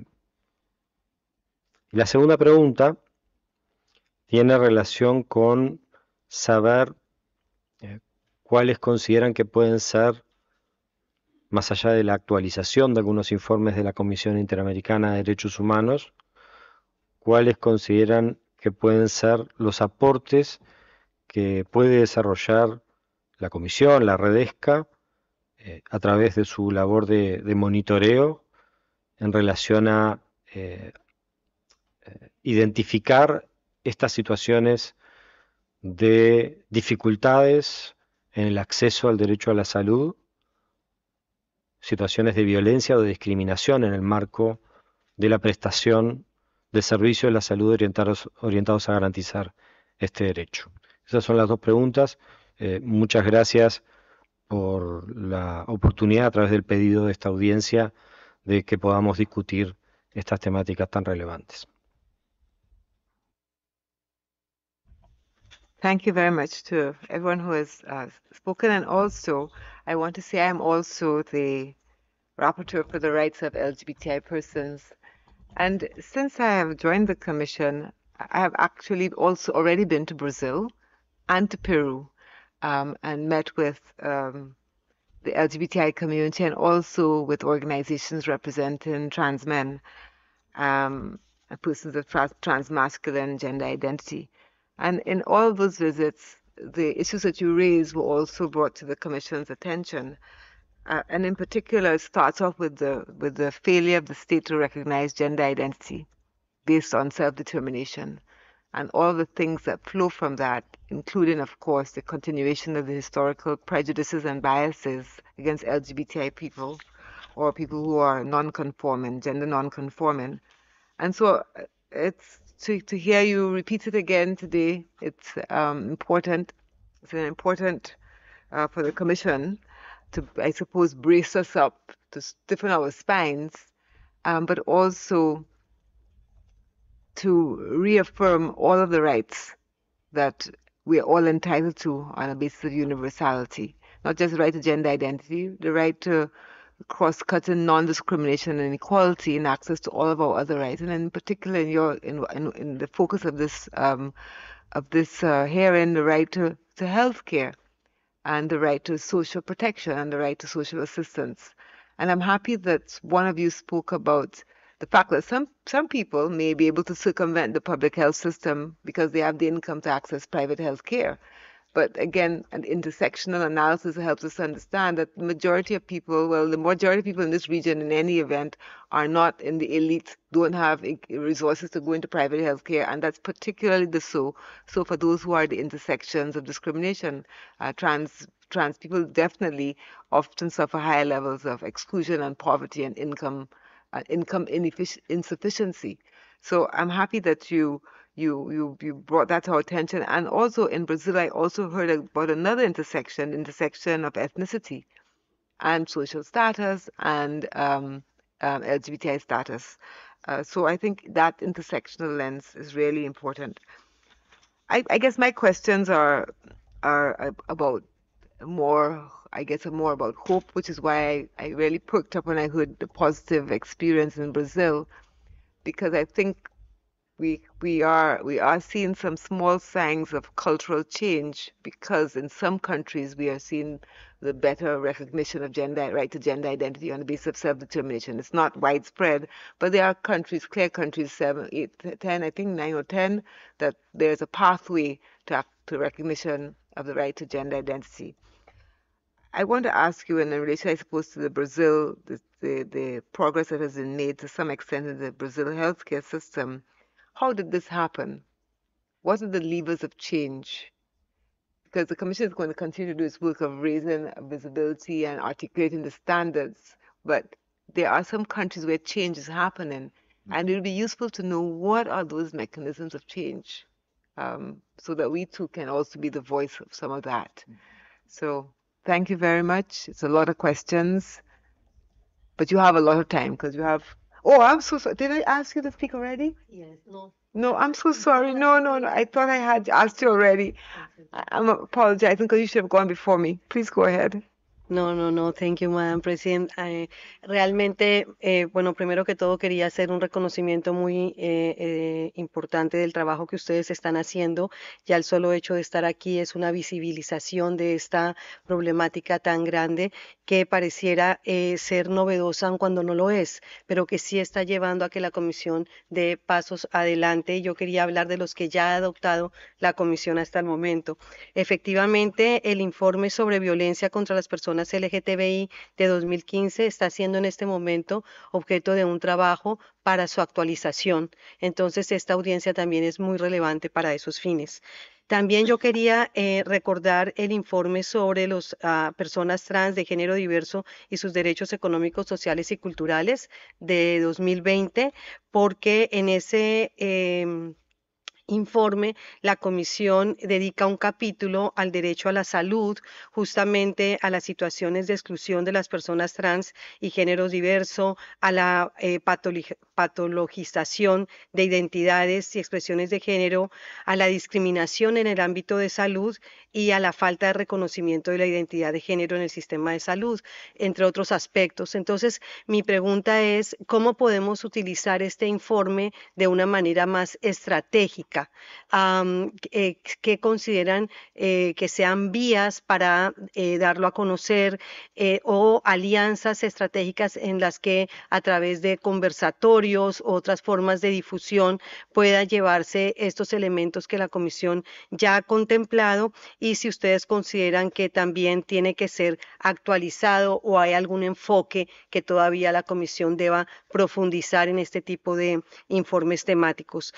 y la segunda pregunta tiene relación con saber eh, cuáles consideran que pueden ser, más allá de la actualización de algunos informes de la Comisión Interamericana de Derechos Humanos, cuáles consideran que pueden ser los aportes que puede desarrollar la Comisión, la Redesca, eh, a través de su labor de, monitoreo en relación a eh, identificar estas situaciones de dificultades en el acceso al derecho a la salud, situaciones de violencia o de discriminación en el marco de la prestación de servicios de la salud orientados, a garantizar este derecho. Esas son las dos preguntas. Eh, muchas gracias por la oportunidad a través del pedido de esta audiencia de que podamos discutir estas temáticas tan relevantes.
Thank you very much to everyone who has uh, spoken. And also, I want to say I'm also the rapporteur for the rights of LGBTI persons. And since I have joined the commission, I have actually also already been to Brazil and to Peru um, and met with um, the LGBTI community and also with organizations representing trans men, um, persons of trans, trans masculine gender identity. And in all those visits, the issues that you raised were also brought to the Commission's attention. Uh, and in particular, it starts off with the, with the failure of the state to recognize gender identity based on self determination and all the things that flow from that, including, of course, the continuation of the historical prejudices and biases against LGBTI people or people who are non-conforming, gender non-conforming. And so uh, it's to, to hear you repeat it again today, it's um, important. It's an important uh, for the commission to, I suppose, brace us up to stiffen our spines, um, but also to reaffirm all of the rights that we're all entitled to on a basis of universality, not just the right to gender identity, the right to cross-cutting non-discrimination and equality in access to all of our other rights, and in particular in your in in, in the focus of this um, of this uh, hearing, the right to to health care, and the right to social protection and the right to social assistance. And I'm happy that one of you spoke about the fact that some some people may be able to circumvent the public health system because they have the income to access private health care. But again, an intersectional analysis helps us understand that the majority of people, well, the majority of people in this region in any event are not in the elite, don't have resources to go into private healthcare, and that's particularly the so so for those who are the intersections of discrimination, uh, trans trans people definitely often suffer higher levels of exclusion and poverty and income uh, income insufficiency. So I'm happy that you you you you brought that to our attention. And also in Brazil, I also heard about another intersection, intersection of ethnicity and social status and um, um, LGBTI status. Uh, so I think that intersectional lens is really important. I, I, guess my questions are are about more. I guess more about hope, which is why I, I really perked up when I heard the positive experience in Brazil, because I think we we are we are seeing some small signs of cultural change because in some countries we are seeing the better recognition of gender right to gender identity on the basis of self-determination. It's not widespread, but there are countries, clear countries, seven, eight, ten, I think nine or ten, that there's a pathway to to recognition of the right to gender identity. I want to ask you in relation, I suppose, to the Brazil, the, the, the progress that has been made to some extent in the Brazil healthcare system how did this happen? What are the levers of change? Because the Commission is going to continue to do its work of raising visibility and articulating the standards, but there are some countries where change is happening, mm-hmm. and it would be useful to know what are those mechanisms of change um, so that we too can also be the voice of some of that. Mm-hmm. So, thank you very much. It's a lot of questions, but you have a lot of time because you have Oh, I'm so sorry. Did I ask you to speak already? Yes, no. No, I'm so sorry.
No, no, no. I thought I had asked you already. I'm apologizing because you should have gone before me. Please go ahead. No, no, no, thank you, Madam President. Eh, realmente, eh, bueno, primero que todo quería hacer un reconocimiento muy eh, importante del trabajo que ustedes están haciendo. Ya el solo hecho de estar aquí es una visibilización de esta problemática tan grande que pareciera ser novedosa cuando no lo es, pero que sí está llevando a que la Comisión dé pasos adelante. Yo quería hablar de los que ya ha adoptado la Comisión hasta el momento. Efectivamente, el informe sobre violencia contra las personas LGTBI de 2015 está siendo en este momento objeto de un trabajo para su actualización. Entonces, esta audiencia también es muy relevante para esos fines. También yo quería eh, recordar el informe sobre las ah, personas trans de género diverso y sus derechos económicos, sociales y culturales de 2020, porque en ese... Em, informe, la comisión dedica un capítulo al derecho a la salud, justamente a las situaciones de exclusión de las personas trans y género diverso a la eh, patología patologización de identidades y expresiones de género, a la discriminación en el ámbito de salud y a la falta de reconocimiento de la identidad de género en el sistema de salud, entre otros aspectos. Entonces, mi pregunta es, ¿cómo podemos utilizar este informe de una manera más estratégica? Eh, ¿Qué consideran eh, que sean vías para eh, darlo a conocer o alianzas estratégicas en las que a través de conversatorios, otras formas de difusión, pueda llevarse estos elementos que la comisión ya ha contemplado y si ustedes consideran que también tiene que ser actualizado o hay algún enfoque que todavía la comisión deba profundizar en este tipo de informes temáticos.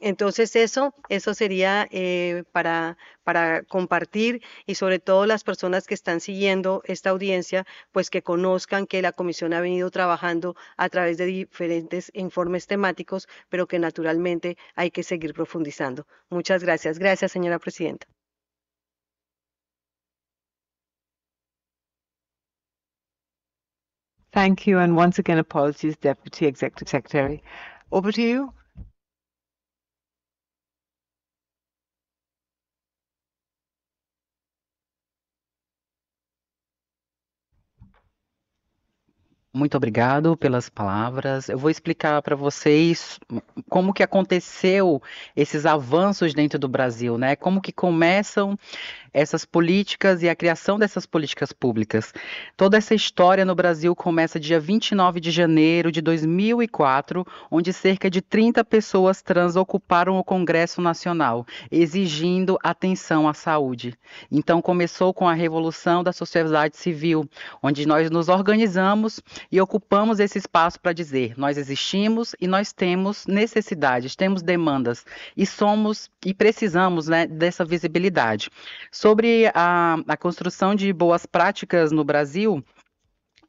entonces eso, eso sería eh, para, para compartir y sobre todo las personas que están siguiendo esta audiencia, pues que conozcan que la comisión ha venido trabajando a través de, diferentes diferentes informes temáticos, pero que naturalmente hay que seguir profundizando. Muchas gracias. Gracias, señora presidenta.
Thank you, and once again, apologies, Deputy Executive Secretary. Over to you.
Muito obrigado pelas palavras. Eu vou explicar para vocês como que aconteceu esses avanços dentro do Brasil, né? Como que começam essas políticas e a criação dessas políticas públicas. Toda essa história no Brasil começa dia 29 de janeiro de 2004, onde cerca de 30 pessoas trans ocuparam o Congresso Nacional, exigindo atenção à saúde. Então começou com a revolução da sociedade civil, onde nós nos organizamos e ocupamos esse espaço para dizer: nós existimos e nós temos necessidades, temos demandas e somos e precisamos né, dessa visibilidade. Sobre a, a construção de boas práticas no Brasil,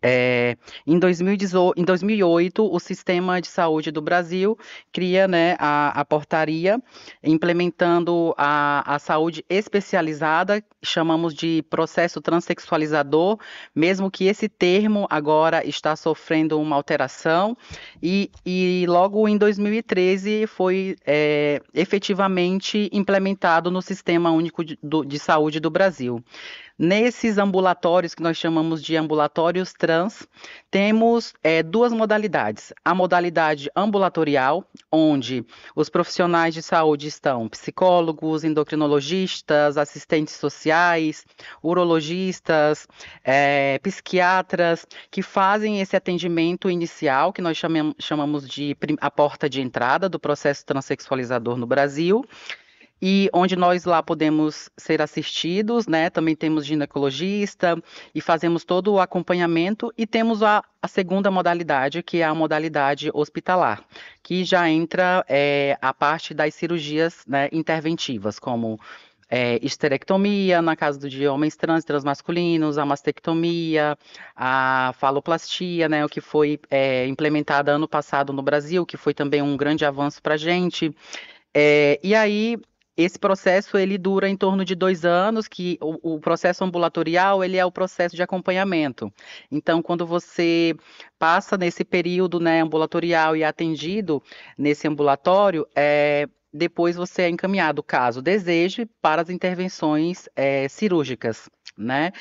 é, em, 2018, em 2008, o Sistema de Saúde do Brasil cria né, a, a, portaria, implementando a, a saúde especializada, chamamos de processo transexualizador, mesmo que esse termo agora está sofrendo uma alteração, e, e logo em 2013 foi é, efetivamente implementado no Sistema Único de, de Saúde do Brasil. Nesses ambulatórios que nós chamamos de ambulatórios trans, temos é, duas modalidades. A modalidade ambulatorial, onde os profissionais de saúde estão psicólogos, endocrinologistas, assistentes sociais, urologistas, é, psiquiatras, que fazem esse atendimento inicial, que nós chamamos de a porta de entrada do processo transexualizador no Brasil e onde nós lá podemos ser assistidos, né? Também temos ginecologista e fazemos todo o acompanhamento e temos a, a segunda modalidade, que é a modalidade hospitalar, que já entra é, a parte das cirurgias né, interventivas, como é, esterectomia, na casa de homens trans, transmasculinos, a mastectomia, a faloplastia, né, o que foi é, implementada ano passado no Brasil, que foi também um grande avanço para a gente. É, e aí esse processo ele dura em torno de dois anos, que o, o, processo ambulatorial ele é o processo de acompanhamento. Então, quando você passa nesse período né, ambulatorial e é atendido nesse ambulatório, é, depois você é encaminhado, caso deseje, para as intervenções é, cirúrgicas. Né?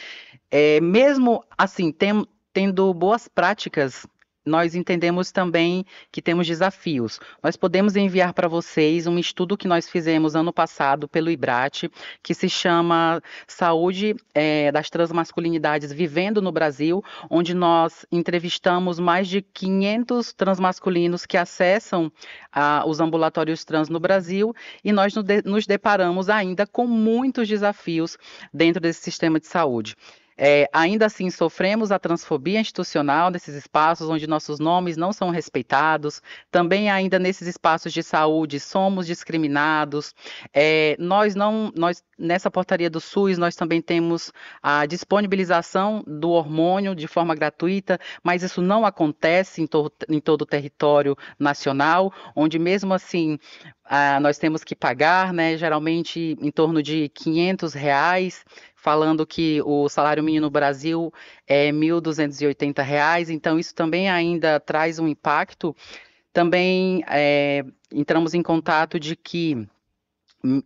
É, mesmo assim, tem, tendo boas práticas nós entendemos também que temos desafios. Nós podemos enviar para vocês um estudo que nós fizemos ano passado pelo IBRAT, que se chama Saúde é, das Transmasculinidades Vivendo no Brasil, onde nós entrevistamos mais de 500 transmasculinos que acessam a, os ambulatórios trans no Brasil e nós nos deparamos ainda com muitos desafios dentro desse sistema de saúde. É, ainda assim, sofremos a transfobia institucional nesses espaços onde nossos nomes não são respeitados. Também, ainda nesses espaços de saúde, somos discriminados. É, nós não, nós nessa portaria do SUS nós também temos a disponibilização do hormônio de forma gratuita, mas isso não acontece em, to em todo o território nacional, onde mesmo assim ah, nós temos que pagar, né, geralmente em torno de 500 reais, falando que o salário mínimo no Brasil é R$ 1.280, reais, então isso também ainda traz um impacto. Também é, entramos em contato de que hum,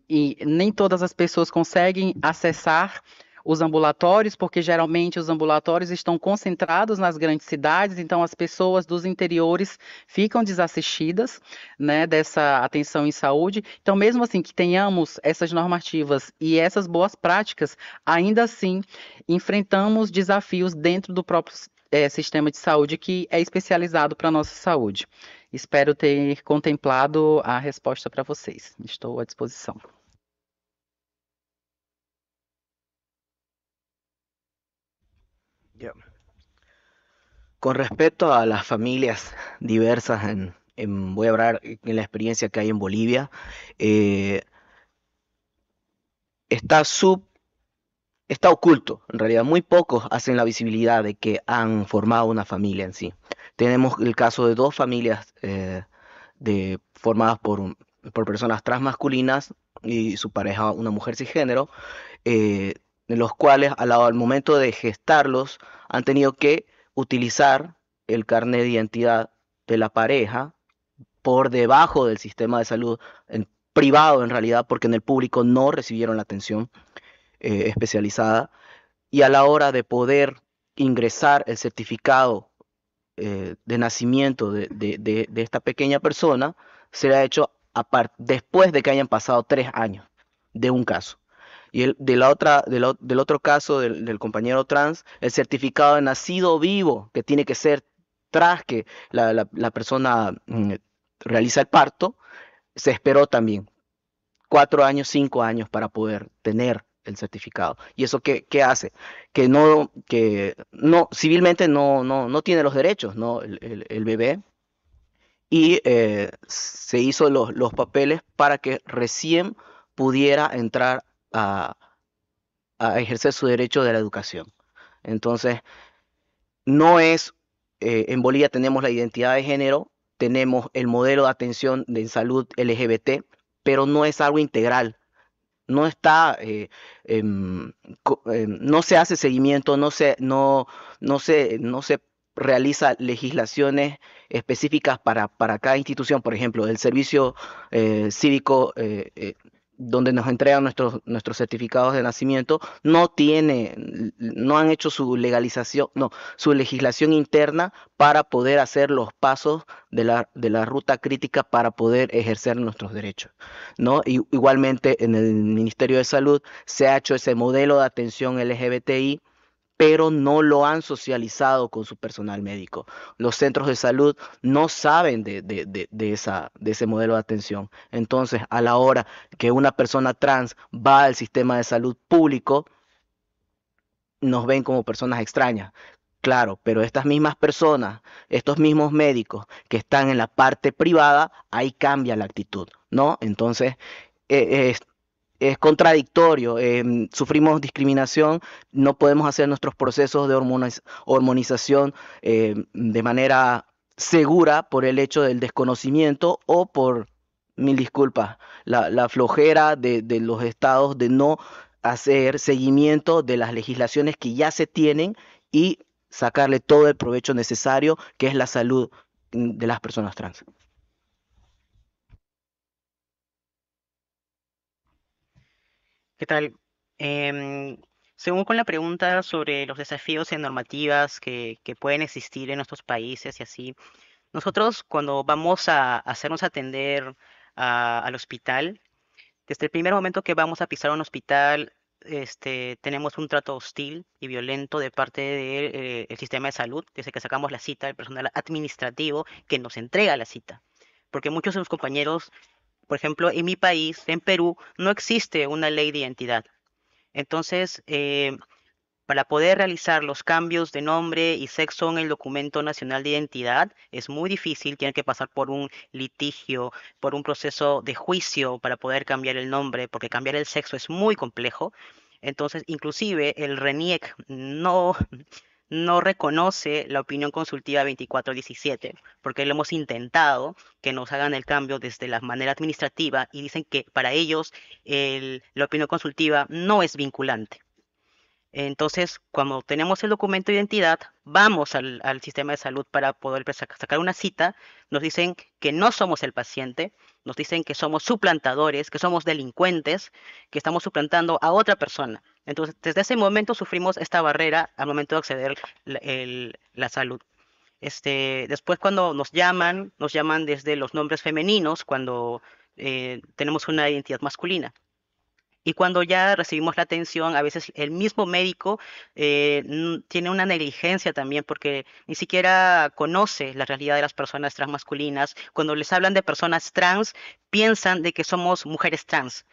nem todas as pessoas conseguem acessar os ambulatórios, porque geralmente os ambulatórios estão concentrados nas grandes cidades, então as pessoas dos interiores ficam desassistidas né, dessa atenção em saúde. Então, mesmo assim que tenhamos essas normativas e essas boas práticas, ainda assim enfrentamos desafios dentro do próprio é, sistema de saúde que é especializado para a nossa saúde. Espero ter contemplado a resposta para vocês. Estou à disposição.
Con respecto a las familias diversas, en, voy a hablar en la experiencia que hay en Bolivia, eh, está sub está oculto, en realidad muy pocos hacen la visibilidad de que han formado una familia en sí. Tenemos el caso de dos familias eh, de, formadas por, por personas transmasculinas y su pareja, una mujer cisgénero, eh, de los cuales al, momento de gestarlos han tenido que utilizar el carnet de identidad de la pareja por debajo del sistema de salud en privado en realidad, porque en el público no recibieron la atención eh, especializada. Y a la hora de poder ingresar el certificado eh, de nacimiento de, esta pequeña persona, se ha hecho después de que hayan pasado tres años de un caso. Y de la otra, del, otro caso del, compañero trans, el certificado de nacido vivo, que tiene que ser tras que la, persona mm, realiza el parto, se esperó también cuatro años, cinco años para poder tener el certificado. ¿Y eso qué, hace? Que no, que no, civilmente no, no, no tiene los derechos, ¿no? El, bebé. Y eh, se hizo los, los, papeles para que recién pudiera entrar a, ejercer su derecho de la educación. Entonces, no es, eh, en Bolivia tenemos la identidad de género, tenemos el modelo de atención de salud LGBT, pero no es algo integral. No está, eh, em, em, no se hace seguimiento, no se, no, no se, no se realiza legislaciones específicas para, para cada institución, por ejemplo, el servicio eh, cívico donde nos entregan nuestros, nuestros certificados de nacimiento, no tiene, no han hecho su legalización, no, su legislación interna para poder hacer los pasos de la, de la ruta crítica para poder ejercer nuestros derechos. ¿no? Y, igualmente en el Ministerio de Salud se ha hecho ese modelo de atención LGBTI pero no lo han socializado con su personal médico. Los centros de salud no saben de, esa, de ese modelo de atención. Entonces, a la hora que una persona trans va al sistema de salud público, nos ven como personas extrañas. Claro, pero estas mismas personas, estos mismos médicos que están en la parte privada, ahí cambia la actitud, ¿no? Entonces, eh, es contradictorio, eh, sufrimos discriminación, no podemos hacer nuestros procesos de hormonización eh, de manera segura por el hecho del desconocimiento o por, mil disculpas, la, flojera de los estados de no hacer seguimiento de las legislaciones que ya se tienen y sacarle todo el provecho necesario que es la salud mm, de las personas trans.
¿Qué tal? Em, según con la pregunta sobre los desafíos en normativas que, pueden existir en nuestros países y así, nosotros cuando vamos a hacernos atender al hospital, desde el primer momento que vamos a pisar un hospital, este, tenemos un trato hostil y violento de parte del eh, sistema de salud, desde que sacamos la cita, el personal administrativo que nos entrega la cita. Porque muchos de los compañeros por ejemplo, en mi país, en Perú, no existe una ley de identidad. Entonces, eh, para poder realizar los cambios de nombre y sexo en el documento nacional de identidad es muy difícil, tiene que pasar por un litigio, por un proceso de juicio para poder cambiar el nombre, porque cambiar el sexo es muy complejo. Entonces, inclusive el RENIEC no, no reconoce la opinión consultiva 2417, porque lo hemos intentado que nos hagan el cambio desde la manera administrativa y dicen que para ellos el, la opinión consultiva no es vinculante. Entonces, cuando tenemos el documento de identidad, vamos al, sistema de salud para poder sacar una cita, nos dicen que no somos el paciente, nos dicen que somos suplantadores, que somos delincuentes, que estamos suplantando a otra persona. Entonces, desde ese momento sufrimos esta barrera al momento de acceder la, la salud. Este, después cuando nos llaman, nos llaman desde los nombres femeninos cuando eh, tenemos una identidad masculina. Y cuando ya recibimos la atención, a veces el mismo médico eh, tiene una negligencia también porque ni siquiera conoce la realidad de las personas transmasculinas. Cuando les hablan de personas trans, piensan de que somos mujeres trans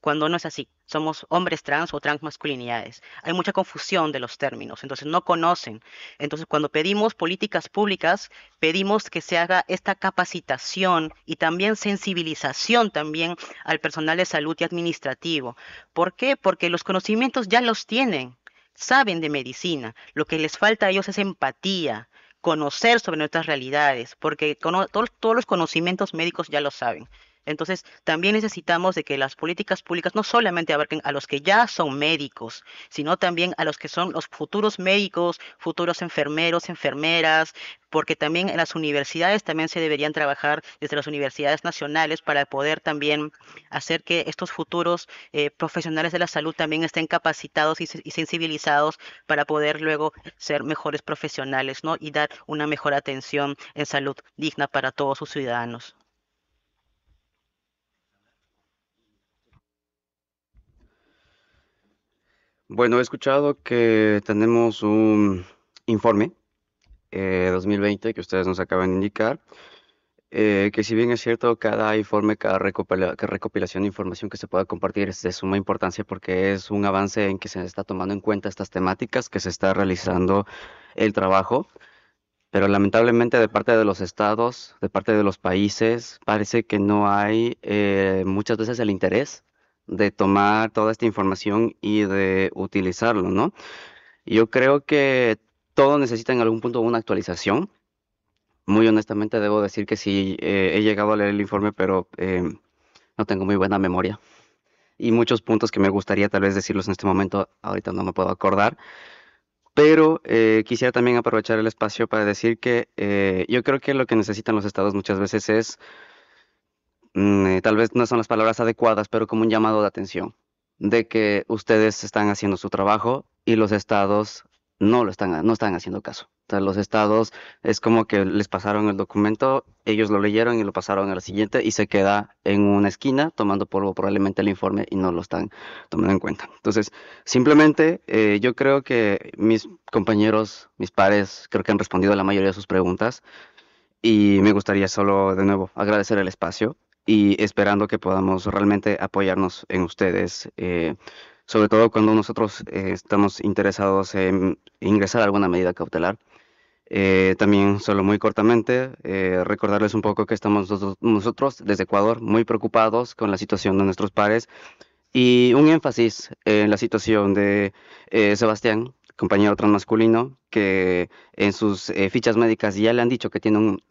cuando no es así. Somos hombres trans o trans masculinidades. Hay mucha confusión de los términos, entonces no conocen. Entonces, cuando pedimos políticas públicas, pedimos que se haga esta capacitación y también sensibilización también al personal de salud y administrativo. ¿Por qué? Porque los conocimientos ya los tienen, saben de medicina. Lo que les falta a ellos es empatía, conocer sobre nuestras realidades, porque todos, todos los conocimientos médicos ya lo saben. Entonces, también necesitamos de que las políticas públicas no solamente abarquen a los que ya son médicos, sino también a los que son los futuros médicos, futuros enfermeros, enfermeras, porque también en las universidades también se deberían trabajar desde las universidades nacionales para poder también hacer que estos futuros eh, profesionales de la salud también estén capacitados y, sensibilizados para poder luego ser mejores profesionales, Y dar una mejor atención en salud digna para todos sus ciudadanos.
Bueno, he escuchado que tenemos un informe 2020 eh, que ustedes nos acaban de indicar, eh, que si bien es cierto, cada informe, cada recopilación de información que se pueda compartir es de suma importancia porque es un avance en que se está tomando en cuenta estas temáticas, que se está realizando el trabajo, pero lamentablemente de parte de los estados, de parte de los países, parece que no hay eh, muchas veces el interés de tomar toda esta información y de utilizarlo, ¿no? Yo creo que todo necesitan en algún punto una actualización. Muy honestamente debo decir que sí, eh, he llegado a leer el informe, pero eh, no tengo muy buena memoria. Y muchos puntos que me gustaría tal vez decirlos en este momento, ahorita no me puedo acordar. Pero eh, quisiera también aprovechar el espacio para decir que yo creo que lo que necesitan los estados muchas veces es Mm, eh, tal vez no son las palabras adecuadas, pero como un llamado de atención, de que ustedes están haciendo su trabajo y los estados no lo están, no están haciendo caso. O los estados es como que les pasaron el documento, ellos lo leyeron y lo pasaron al siguiente y se queda en una esquina tomando polvo probablemente el informe y no lo están tomando en cuenta. Entonces, simplemente eh, yo creo que mis compañeros, mis pares, creo que han respondido a la mayoría de sus preguntas y me gustaría solo de nuevo agradecer el espacio y esperando que podamos realmente apoyarnos en ustedes, eh, sobre todo cuando nosotros eh, estamos interesados en ingresar alguna medida cautelar. Eh, también, solo muy cortamente, recordarles un poco que estamos nosotros desde Ecuador muy preocupados con la situación de nuestros pares y un énfasis en la situación de Sebastián, compañero transmasculino, que en sus fichas médicas ya le han dicho que tiene un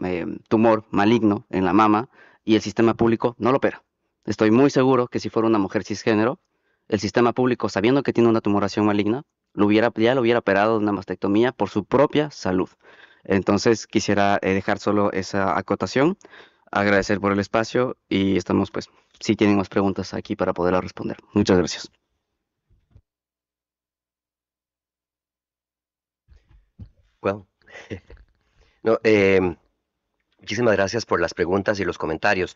tumor maligno en la mama y el sistema público no lo opera. Estoy muy seguro que si fuera una mujer cisgénero, el sistema público, sabiendo que tiene una tumoración maligna, lo hubiera, ya lo hubiera operado de una mastectomía por su propia salud. Entonces quisiera eh, dejar solo esa acotación, agradecer por el espacio y estamos pues, si tienen más preguntas aquí para poderlas responder. Muchas gracias.
Bueno, no, eh, Muchísimas gracias por las preguntas y los comentarios.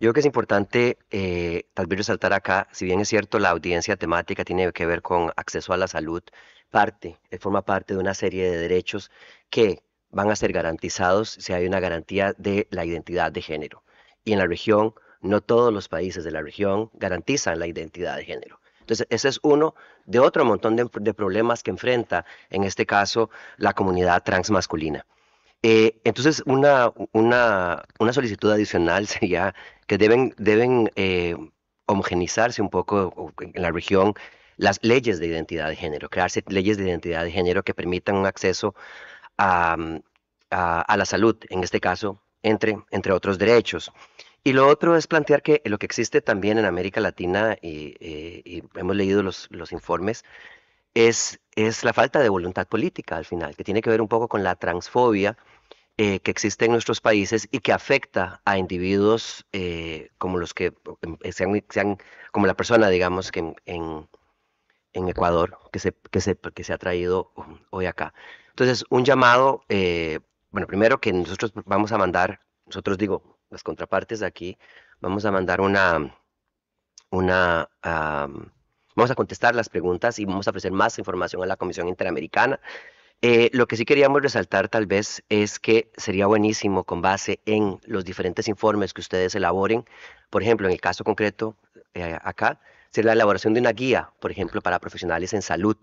Yo creo que es importante eh, tal vez resaltar acá, si bien es cierto, la audiencia temática tiene que ver con acceso a la salud, parte, eh, forma parte de una serie de derechos que van a ser garantizados si hay una garantía de la identidad de género. Y en la región, no todos los países de la región garantizan la identidad de género. Entonces, ese es uno de otro montón de, de problemas que enfrenta, en este caso, la comunidad transmasculina. Eh, entonces, una, una, solicitud adicional sería que deben, deben eh, homogenizarse un poco en la región las leyes de identidad de género, crearse leyes de identidad de género que permitan un acceso mm, a, la salud, en este caso, entre, entre otros derechos. Y lo otro es plantear que lo que existe también en América Latina, y, eh, y hemos leído los, los informes, es, la falta de voluntad política al final, que tiene que ver un poco con la transfobia eh, que existe en nuestros países y que afecta a individuos eh, como los que em, eh, sean, sean, como la persona, digamos, que en, Ecuador, que se, que, se, que se ha traído um, hoy acá. Entonces, un llamado, bueno, primero que nosotros vamos a mandar, nosotros digo, las contrapartes de aquí, vamos a mandar una, una Vamos a contestar las preguntas y vamos a ofrecer más información a la Comisión Interamericana. Eh, lo que sí queríamos resaltar tal vez es que sería buenísimo con base en los diferentes informes que ustedes elaboren, por ejemplo, en el caso concreto eh, acá, sería la elaboración de una guía, por ejemplo, para profesionales en salud,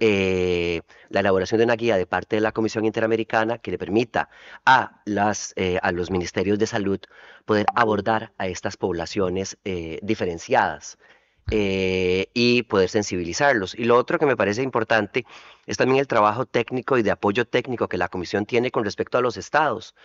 eh, la elaboración de una guía de parte de la Comisión Interamericana que le permita a, las, los ministerios de salud poder abordar a estas poblaciones diferenciadas. Eh, y poder sensibilizarlos. Y lo otro que me parece importante es también el trabajo técnico y de apoyo técnico que la Comisión tiene con respecto a los estados.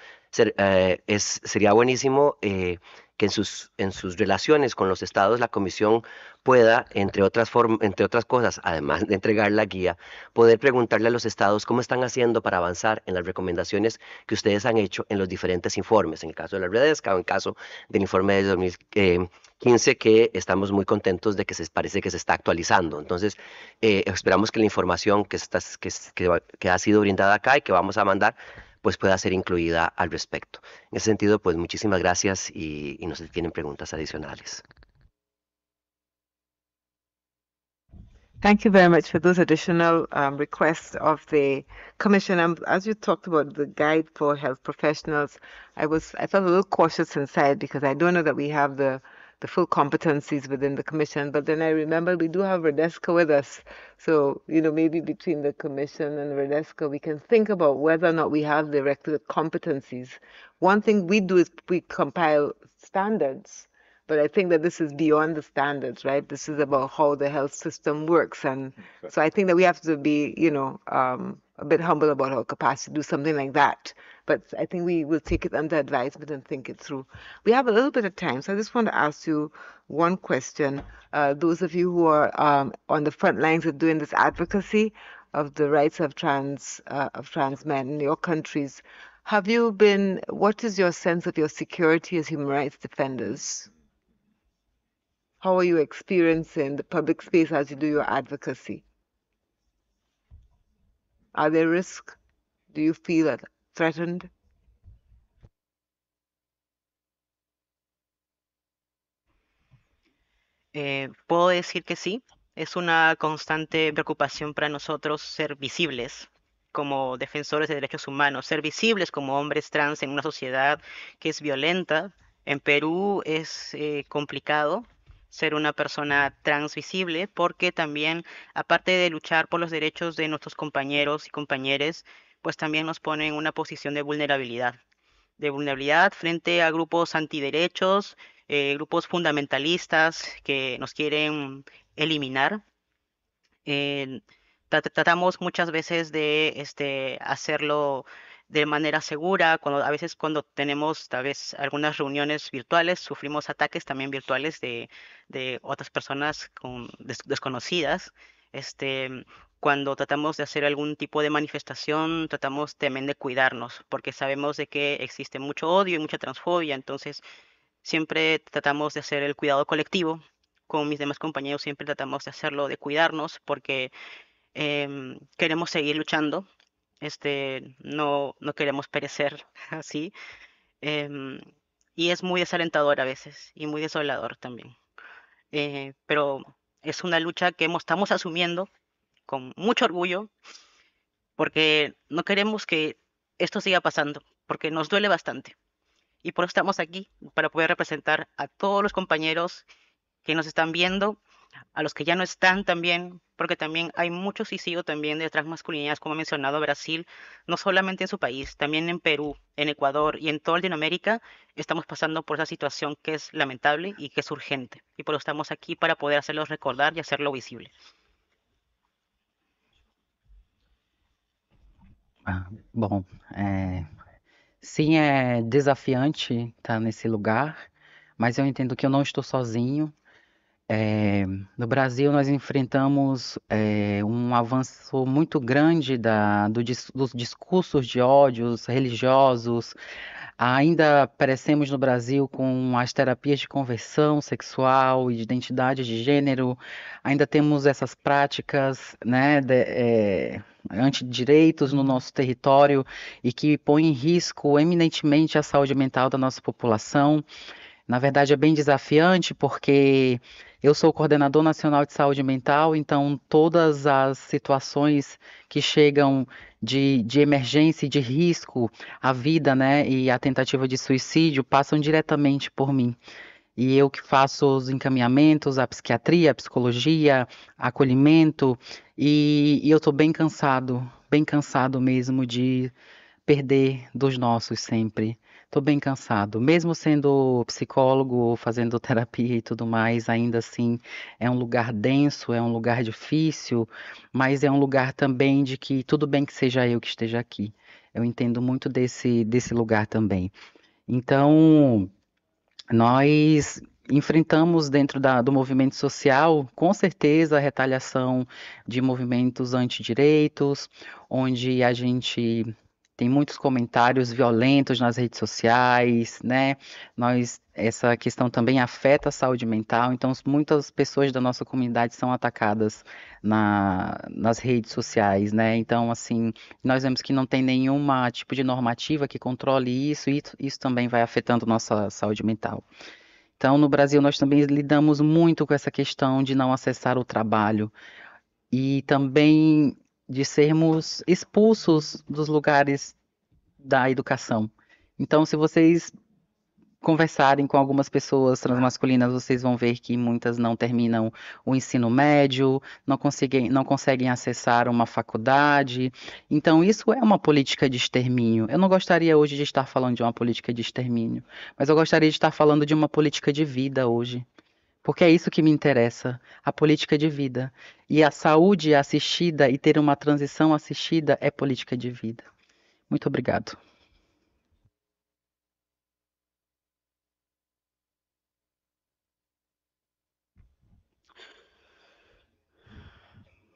Eh, es, sería buenísimo eh, que en sus, en sus relaciones con los estados la Comisión pueda, entre otras, entre otras cosas, además de entregar la guía, poder preguntarle a los estados cómo están haciendo para avanzar en las recomendaciones que ustedes han hecho en los diferentes informes, en el caso de la Redesca o en el caso del informe de 2015 eh, que estamos muy contentos de que se parece que se está actualizando. Entonces, eh, esperamos que la información que, está, que, que ha sido brindada acá y que vamos a mandar pues pueda ser incluida al respecto. En ese sentido, pues muchísimas gracias y, y no se tienen preguntas adicionales.
Thank you very much for those additional um, requests of the commission. Um, as you talked about the guide for health professionals, I was I felt a little cautious inside because I don't know that we have the the full competencies within the commission. But then I remember we do have Redesca with us. So, you know, maybe between the commission and Redesca, we can think about whether or not we have the requisite competencies. One thing we do is we compile standards but I think that this is beyond the standards, right? This is about how the health system works. And so I think that we have to be, you know, um, a bit humble about our capacity to do something like that. But I think we will take it under advisement and think it through. We have a little bit of time, so I just want to ask you one question. Uh, those of you who are um, on the front lines of doing this advocacy of the rights of trans uh, of trans men in your countries, have you been? What is your sense of your security as human rights defenders? how are you experiencing the public space as you do your advocacy? Are there risks? Do you
eh, puedo decir que sí. Es una constante preocupación para nosotros ser visibles como defensores de derechos humanos, ser visibles como hombres trans en una sociedad que es violenta. En Perú es eh, complicado ser una persona trans porque también, aparte de luchar por los derechos de nuestros compañeros y compañeras pues también nos pone en una posición de vulnerabilidad, de vulnerabilidad frente a grupos antiderechos, eh, grupos fundamentalistas que nos quieren eliminar. tratamos muchas veces de este, hacerlo de manera segura. Cuando, a veces cuando tenemos tal vez algunas reuniones virtuales, sufrimos ataques también virtuales de, otras personas desconocidas. Este, cuando tratamos de hacer algún tipo de manifestación, tratamos también de cuidarnos, porque sabemos de que existe mucho odio y mucha transfobia, entonces siempre tratamos de hacer el cuidado colectivo. Con mis demás compañeros siempre tratamos de hacerlo, de cuidarnos, porque em, queremos seguir luchando este, no, no queremos perecer así. Em, y es muy desalentador a veces y muy desolador también. Eh, pero es una lucha que estamos asumiendo con mucho orgullo porque no queremos que esto siga pasando, porque nos duele bastante. Y por eso estamos aquí, para poder representar a todos los compañeros que nos están viendo a los que ya no están también, porque también hay muchos y sigo también de masculinidades, como ha mencionado Brasil, no solamente en su país, también en Perú, en Ecuador y en toda Latinoamérica estamos pasando por esa situación que es lamentable y que es urgente. Y por eso estamos aquí para poder hacerlos recordar y hacerlo visible.
Ah, bom, eh, é... desafiante estar nesse lugar, pero eu que eu não estou sozinho, É, no Brasil, nós enfrentamos é, um avanço muito grande da, do, dos discursos de ódios religiosos. Ainda parecemos no Brasil com as terapias de conversão sexual e de identidade de gênero. Ainda temos essas práticas né, de, é, antidireitos no nosso território e que põem em risco eminentemente a saúde mental da nossa população. Na verdade, é bem desafiante porque eu sou coordenador nacional de saúde mental, então todas as situações que chegam de, de emergência e de risco à vida, né, e a tentativa de suicídio passam diretamente por mim. E eu que faço os encaminhamentos à psiquiatria, à psicologia, acolhimento, e, e eu estou bem cansado, bem cansado mesmo de perder dos nossos sempre. Tô bem cansado. Mesmo sendo psicólogo, fazendo terapia e tudo mais, ainda assim é um lugar denso, é um lugar difícil, mas é um lugar também de que tudo bem que seja eu que esteja aqui. Eu entendo muito desse, desse lugar também. Então, nós enfrentamos dentro da, do movimento social, com certeza, a retaliação de movimentos antidireitos, onde a gente tem muitos comentários violentos nas redes sociais, né? Nós essa questão também afeta a saúde mental, então muitas pessoas da nossa comunidade são atacadas na, nas redes sociais, né? Então, assim, nós vemos que não tem nenhuma tipo de normativa que controle isso, e isso também vai afetando nossa saúde mental. Então, no Brasil, nós também lidamos muito com essa questão de não acessar o trabalho. E também de sermos expulsos dos lugares da educação. Então, se vocês conversarem com algumas pessoas transmasculinas, vocês vão ver que muitas não terminam o ensino médio, não conseguem, não conseguem acessar uma faculdade. Então, isso é uma política de extermínio. Eu não gostaria hoje de estar falando de uma política de extermínio, mas eu gostaria de estar falando de uma política de vida hoje porque é isso que me interessa, a política de vida. E a saúde assistida e ter uma transição assistida é política de vida. Muito obrigado.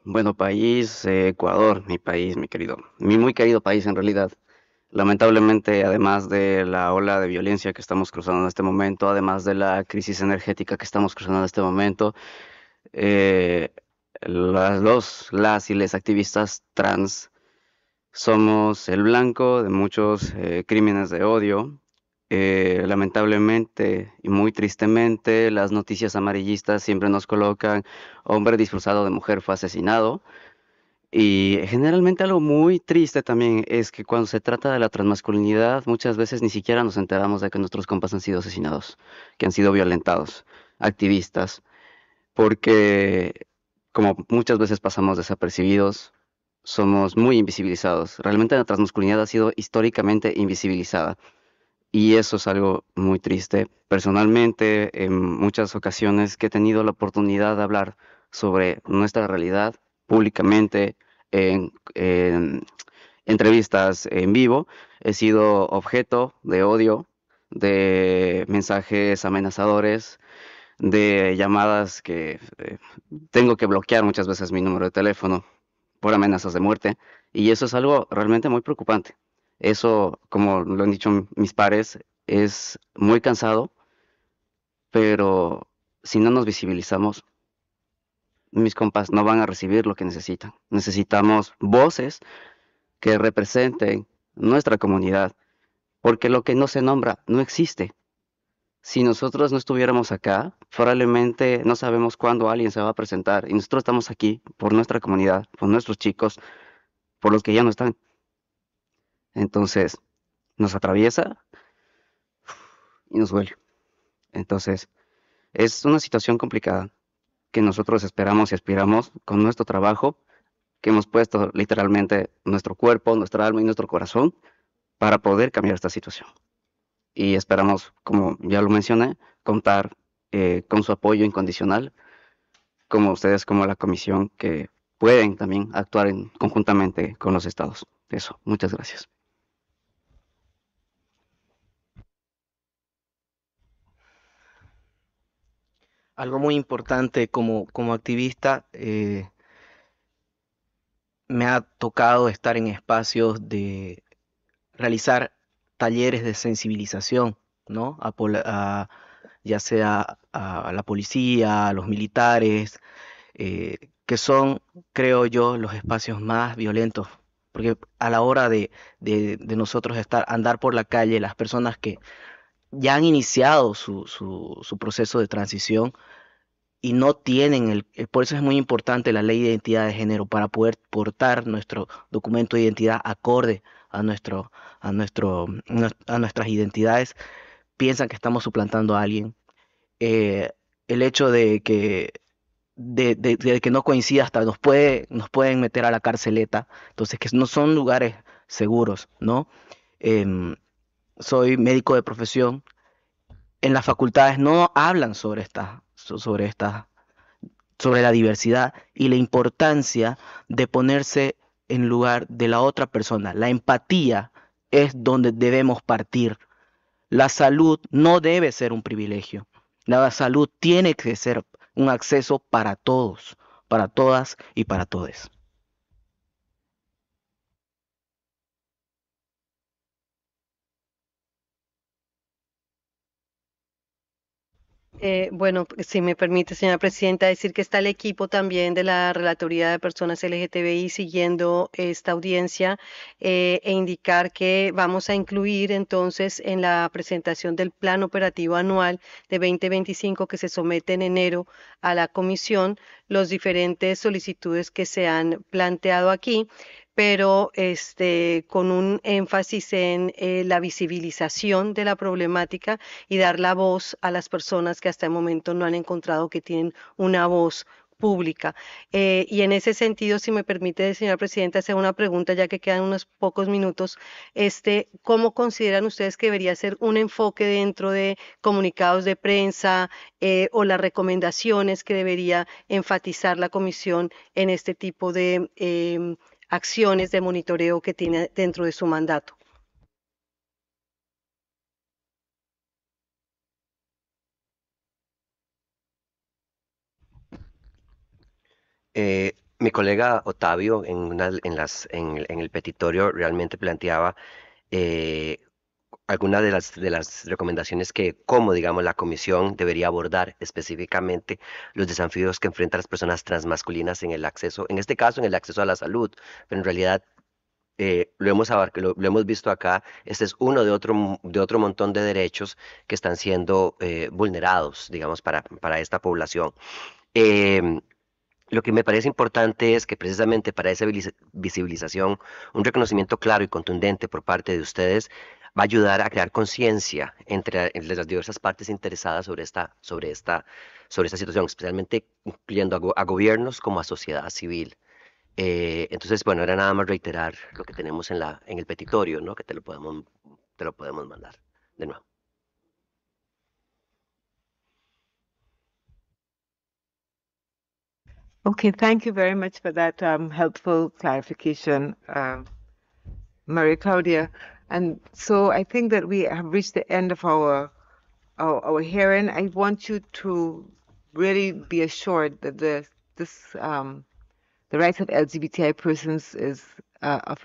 Bueno, país, eh, Ecuador, mi país, mi querido, mi muy querido país en realidad. Lamentablemente, además de la ola de violencia que estamos cruzando en este momento, además de la crisis energética que estamos cruzando en este momento, eh, las, los, las y les activistas trans somos el blanco de muchos eh, crímenes de odio. Eh, lamentablemente y muy tristemente, las noticias amarillistas siempre nos colocan hombre disfrazado de mujer fue asesinado. Y generalmente algo muy triste también es que cuando se trata de la transmasculinidad, muchas veces ni siquiera nos enteramos de que nuestros compas han sido asesinados, que han sido violentados, activistas, porque como muchas veces pasamos desapercibidos, somos muy invisibilizados. Realmente la transmasculinidad ha sido históricamente invisibilizada. Y eso es algo muy triste. Personalmente, en muchas ocasiones que he tenido la oportunidad de hablar sobre nuestra realidad, públicamente en, entrevistas en vivo, he sido objeto de odio, de mensajes amenazadores, de llamadas que eh, tengo que bloquear muchas veces mi número de teléfono por amenazas de muerte. Y eso es algo realmente muy preocupante. Eso, como lo han dicho mis pares, es muy cansado, pero si no nos visibilizamos, mis compas no van a recibir lo que necesitan. Necesitamos voces que representen nuestra comunidad, porque lo que no se nombra no existe. Si nosotros no estuviéramos acá, probablemente no sabemos cuándo alguien se va a presentar. Y nosotros estamos aquí por nuestra comunidad, por nuestros chicos, por los que ya no están. Entonces, nos atraviesa y nos duele. Entonces, es una situación complicada que nosotros esperamos y aspiramos con nuestro trabajo, que hemos puesto literalmente nuestro cuerpo, nuestra alma y nuestro corazón para poder cambiar esta situación. Y esperamos, como ya lo mencioné, contar eh, con su apoyo incondicional, como ustedes, como la comisión, que pueden también actuar conjuntamente con los estados. Eso, muchas gracias.
algo muy importante como, como activista, eh, me ha tocado estar en espacios de realizar talleres de sensibilización, ¿no? A, ya sea a, la policía, a los militares, eh, que son, creo yo, los espacios más violentos. Porque a la hora de, de nosotros estar, andar por la calle, las personas que ya han iniciado su, su, proceso de transición y no tienen el, eh, por eso es muy importante la ley de identidad de género para poder portar nuestro documento de identidad acorde a nuestro a nuestro mm, a nuestras identidades piensan que estamos suplantando a alguien eh, el hecho de que de, que no coincida hasta nos puede nos pueden meter a la carceleta entonces que no son lugares seguros no em, soy médico de profesión, en las facultades no hablan sobre esta, sobre esta, sobre la diversidad y la importancia de ponerse en lugar de la otra persona. La empatía es donde debemos partir. La salud no debe ser un privilegio. La salud tiene que ser un acceso para todos, para todas y para todos.
Eh, bueno, si me permite, señora presidenta, decir que está el equipo también de la Relatoría de Personas LGTBI siguiendo esta audiencia eh, e indicar que vamos a incluir entonces en la presentación del plan operativo anual de 2025 que se somete en enero a la comisión los diferentes solicitudes que se han planteado aquí pero este, con un énfasis en eh, la visibilización de la problemática y dar la voz a las personas que hasta el momento no han encontrado que tienen una voz pública. Eh, y en ese sentido, si me permite, señora presidenta, hacer una pregunta, ya que quedan unos pocos minutos. Este, ¿Cómo consideran ustedes que debería ser un enfoque dentro de comunicados de prensa eh, o las recomendaciones que debería enfatizar la comisión en este tipo de em, acciones de monitoreo que tiene dentro de su mandato.
Eh, mi colega Otavio en, las, el petitorio realmente planteaba eh, algunas de las, de las recomendaciones que, como digamos, la comisión debería abordar específicamente los desafíos que enfrentan las personas transmasculinas en el acceso, en este caso, en el acceso a la salud, pero en realidad eh, lo, hemos lo, hemos visto acá, este es uno de otro, de otro montón de derechos que están siendo eh, vulnerados, digamos, para, para esta población. Em, lo que me parece importante es que precisamente para esa visibilización, un reconocimiento claro y contundente por parte de ustedes va a ayudar a crear conciencia entre, las diversas partes interesadas sobre esta, sobre esta, sobre esta situación, especialmente incluyendo a, gobiernos como a sociedad civil. Eh, entonces, bueno, era nada más reiterar lo que tenemos en, la, en el petitorio, ¿no? que te lo, podemos, te lo podemos mandar de nuevo.
Okay, thank you very much for that um, helpful clarification, um, Claudia. And so I think that we have reached the end of our our, our hearing. I want you to really be assured that the this um, the rights of LGBTI persons is uh, a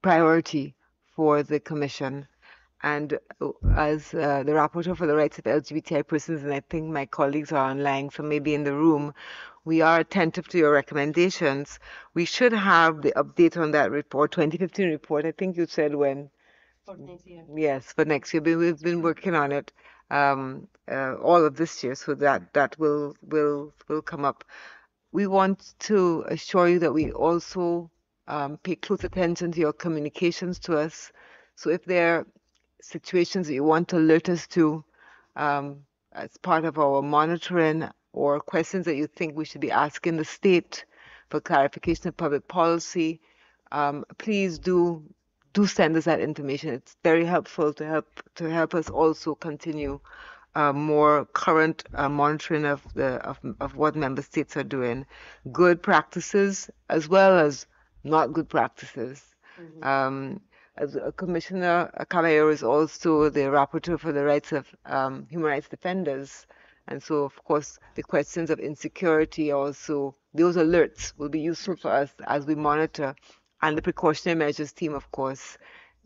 priority for the commission. And as uh, the rapporteur for the rights of LGBTI persons, and I think my colleagues are online, so maybe in the room, we are attentive to your recommendations. We should have the update on that report, 2015 report. I think you said when for year. Yes, for next year. We've been mm-hmm. working on it um, uh, all of this year, so that that will will will come up. We want to assure you that we also um, pay close attention to your communications to us. So if there are situations that you want to alert us to um, as part of our monitoring or questions that you think we should be asking the state for clarification of public policy, um, please do do send us that information. It's very helpful to help to help us also continue uh, more current uh, monitoring of the of, of what member states are doing, good practices as well as not good practices. Mm-hmm. Um, as uh, Commissioner Caballero is also the rapporteur for the rights of um, human rights defenders, and so of course the questions of insecurity also those alerts will be useful for us as we monitor and the precautionary measures team, of course,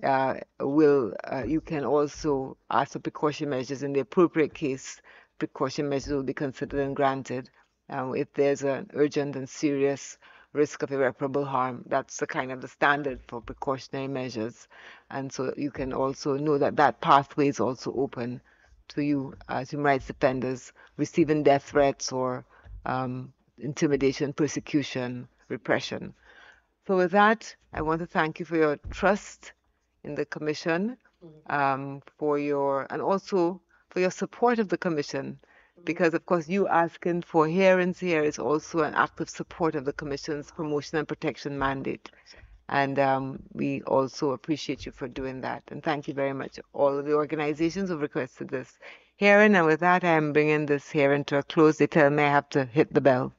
uh, will uh, you can also ask for precautionary measures in the appropriate case. Precautionary measures will be considered and granted um, if there's an urgent and serious risk of irreparable harm. That's the kind of the standard for precautionary measures, and so you can also know that that pathway is also open to you as human rights defenders receiving death threats or um, intimidation, persecution, repression. So with that, I want to thank you for your trust in the commission, mm-hmm. um, for your and also for your support of the commission, mm-hmm. because of course you asking for hearings here is also an active support of the commission's promotion and protection mandate, and um, we also appreciate you for doing that. And thank you very much. All of the organizations who requested this hearing, and with that, I am bringing this hearing to a close. They tell me I have to hit the bell.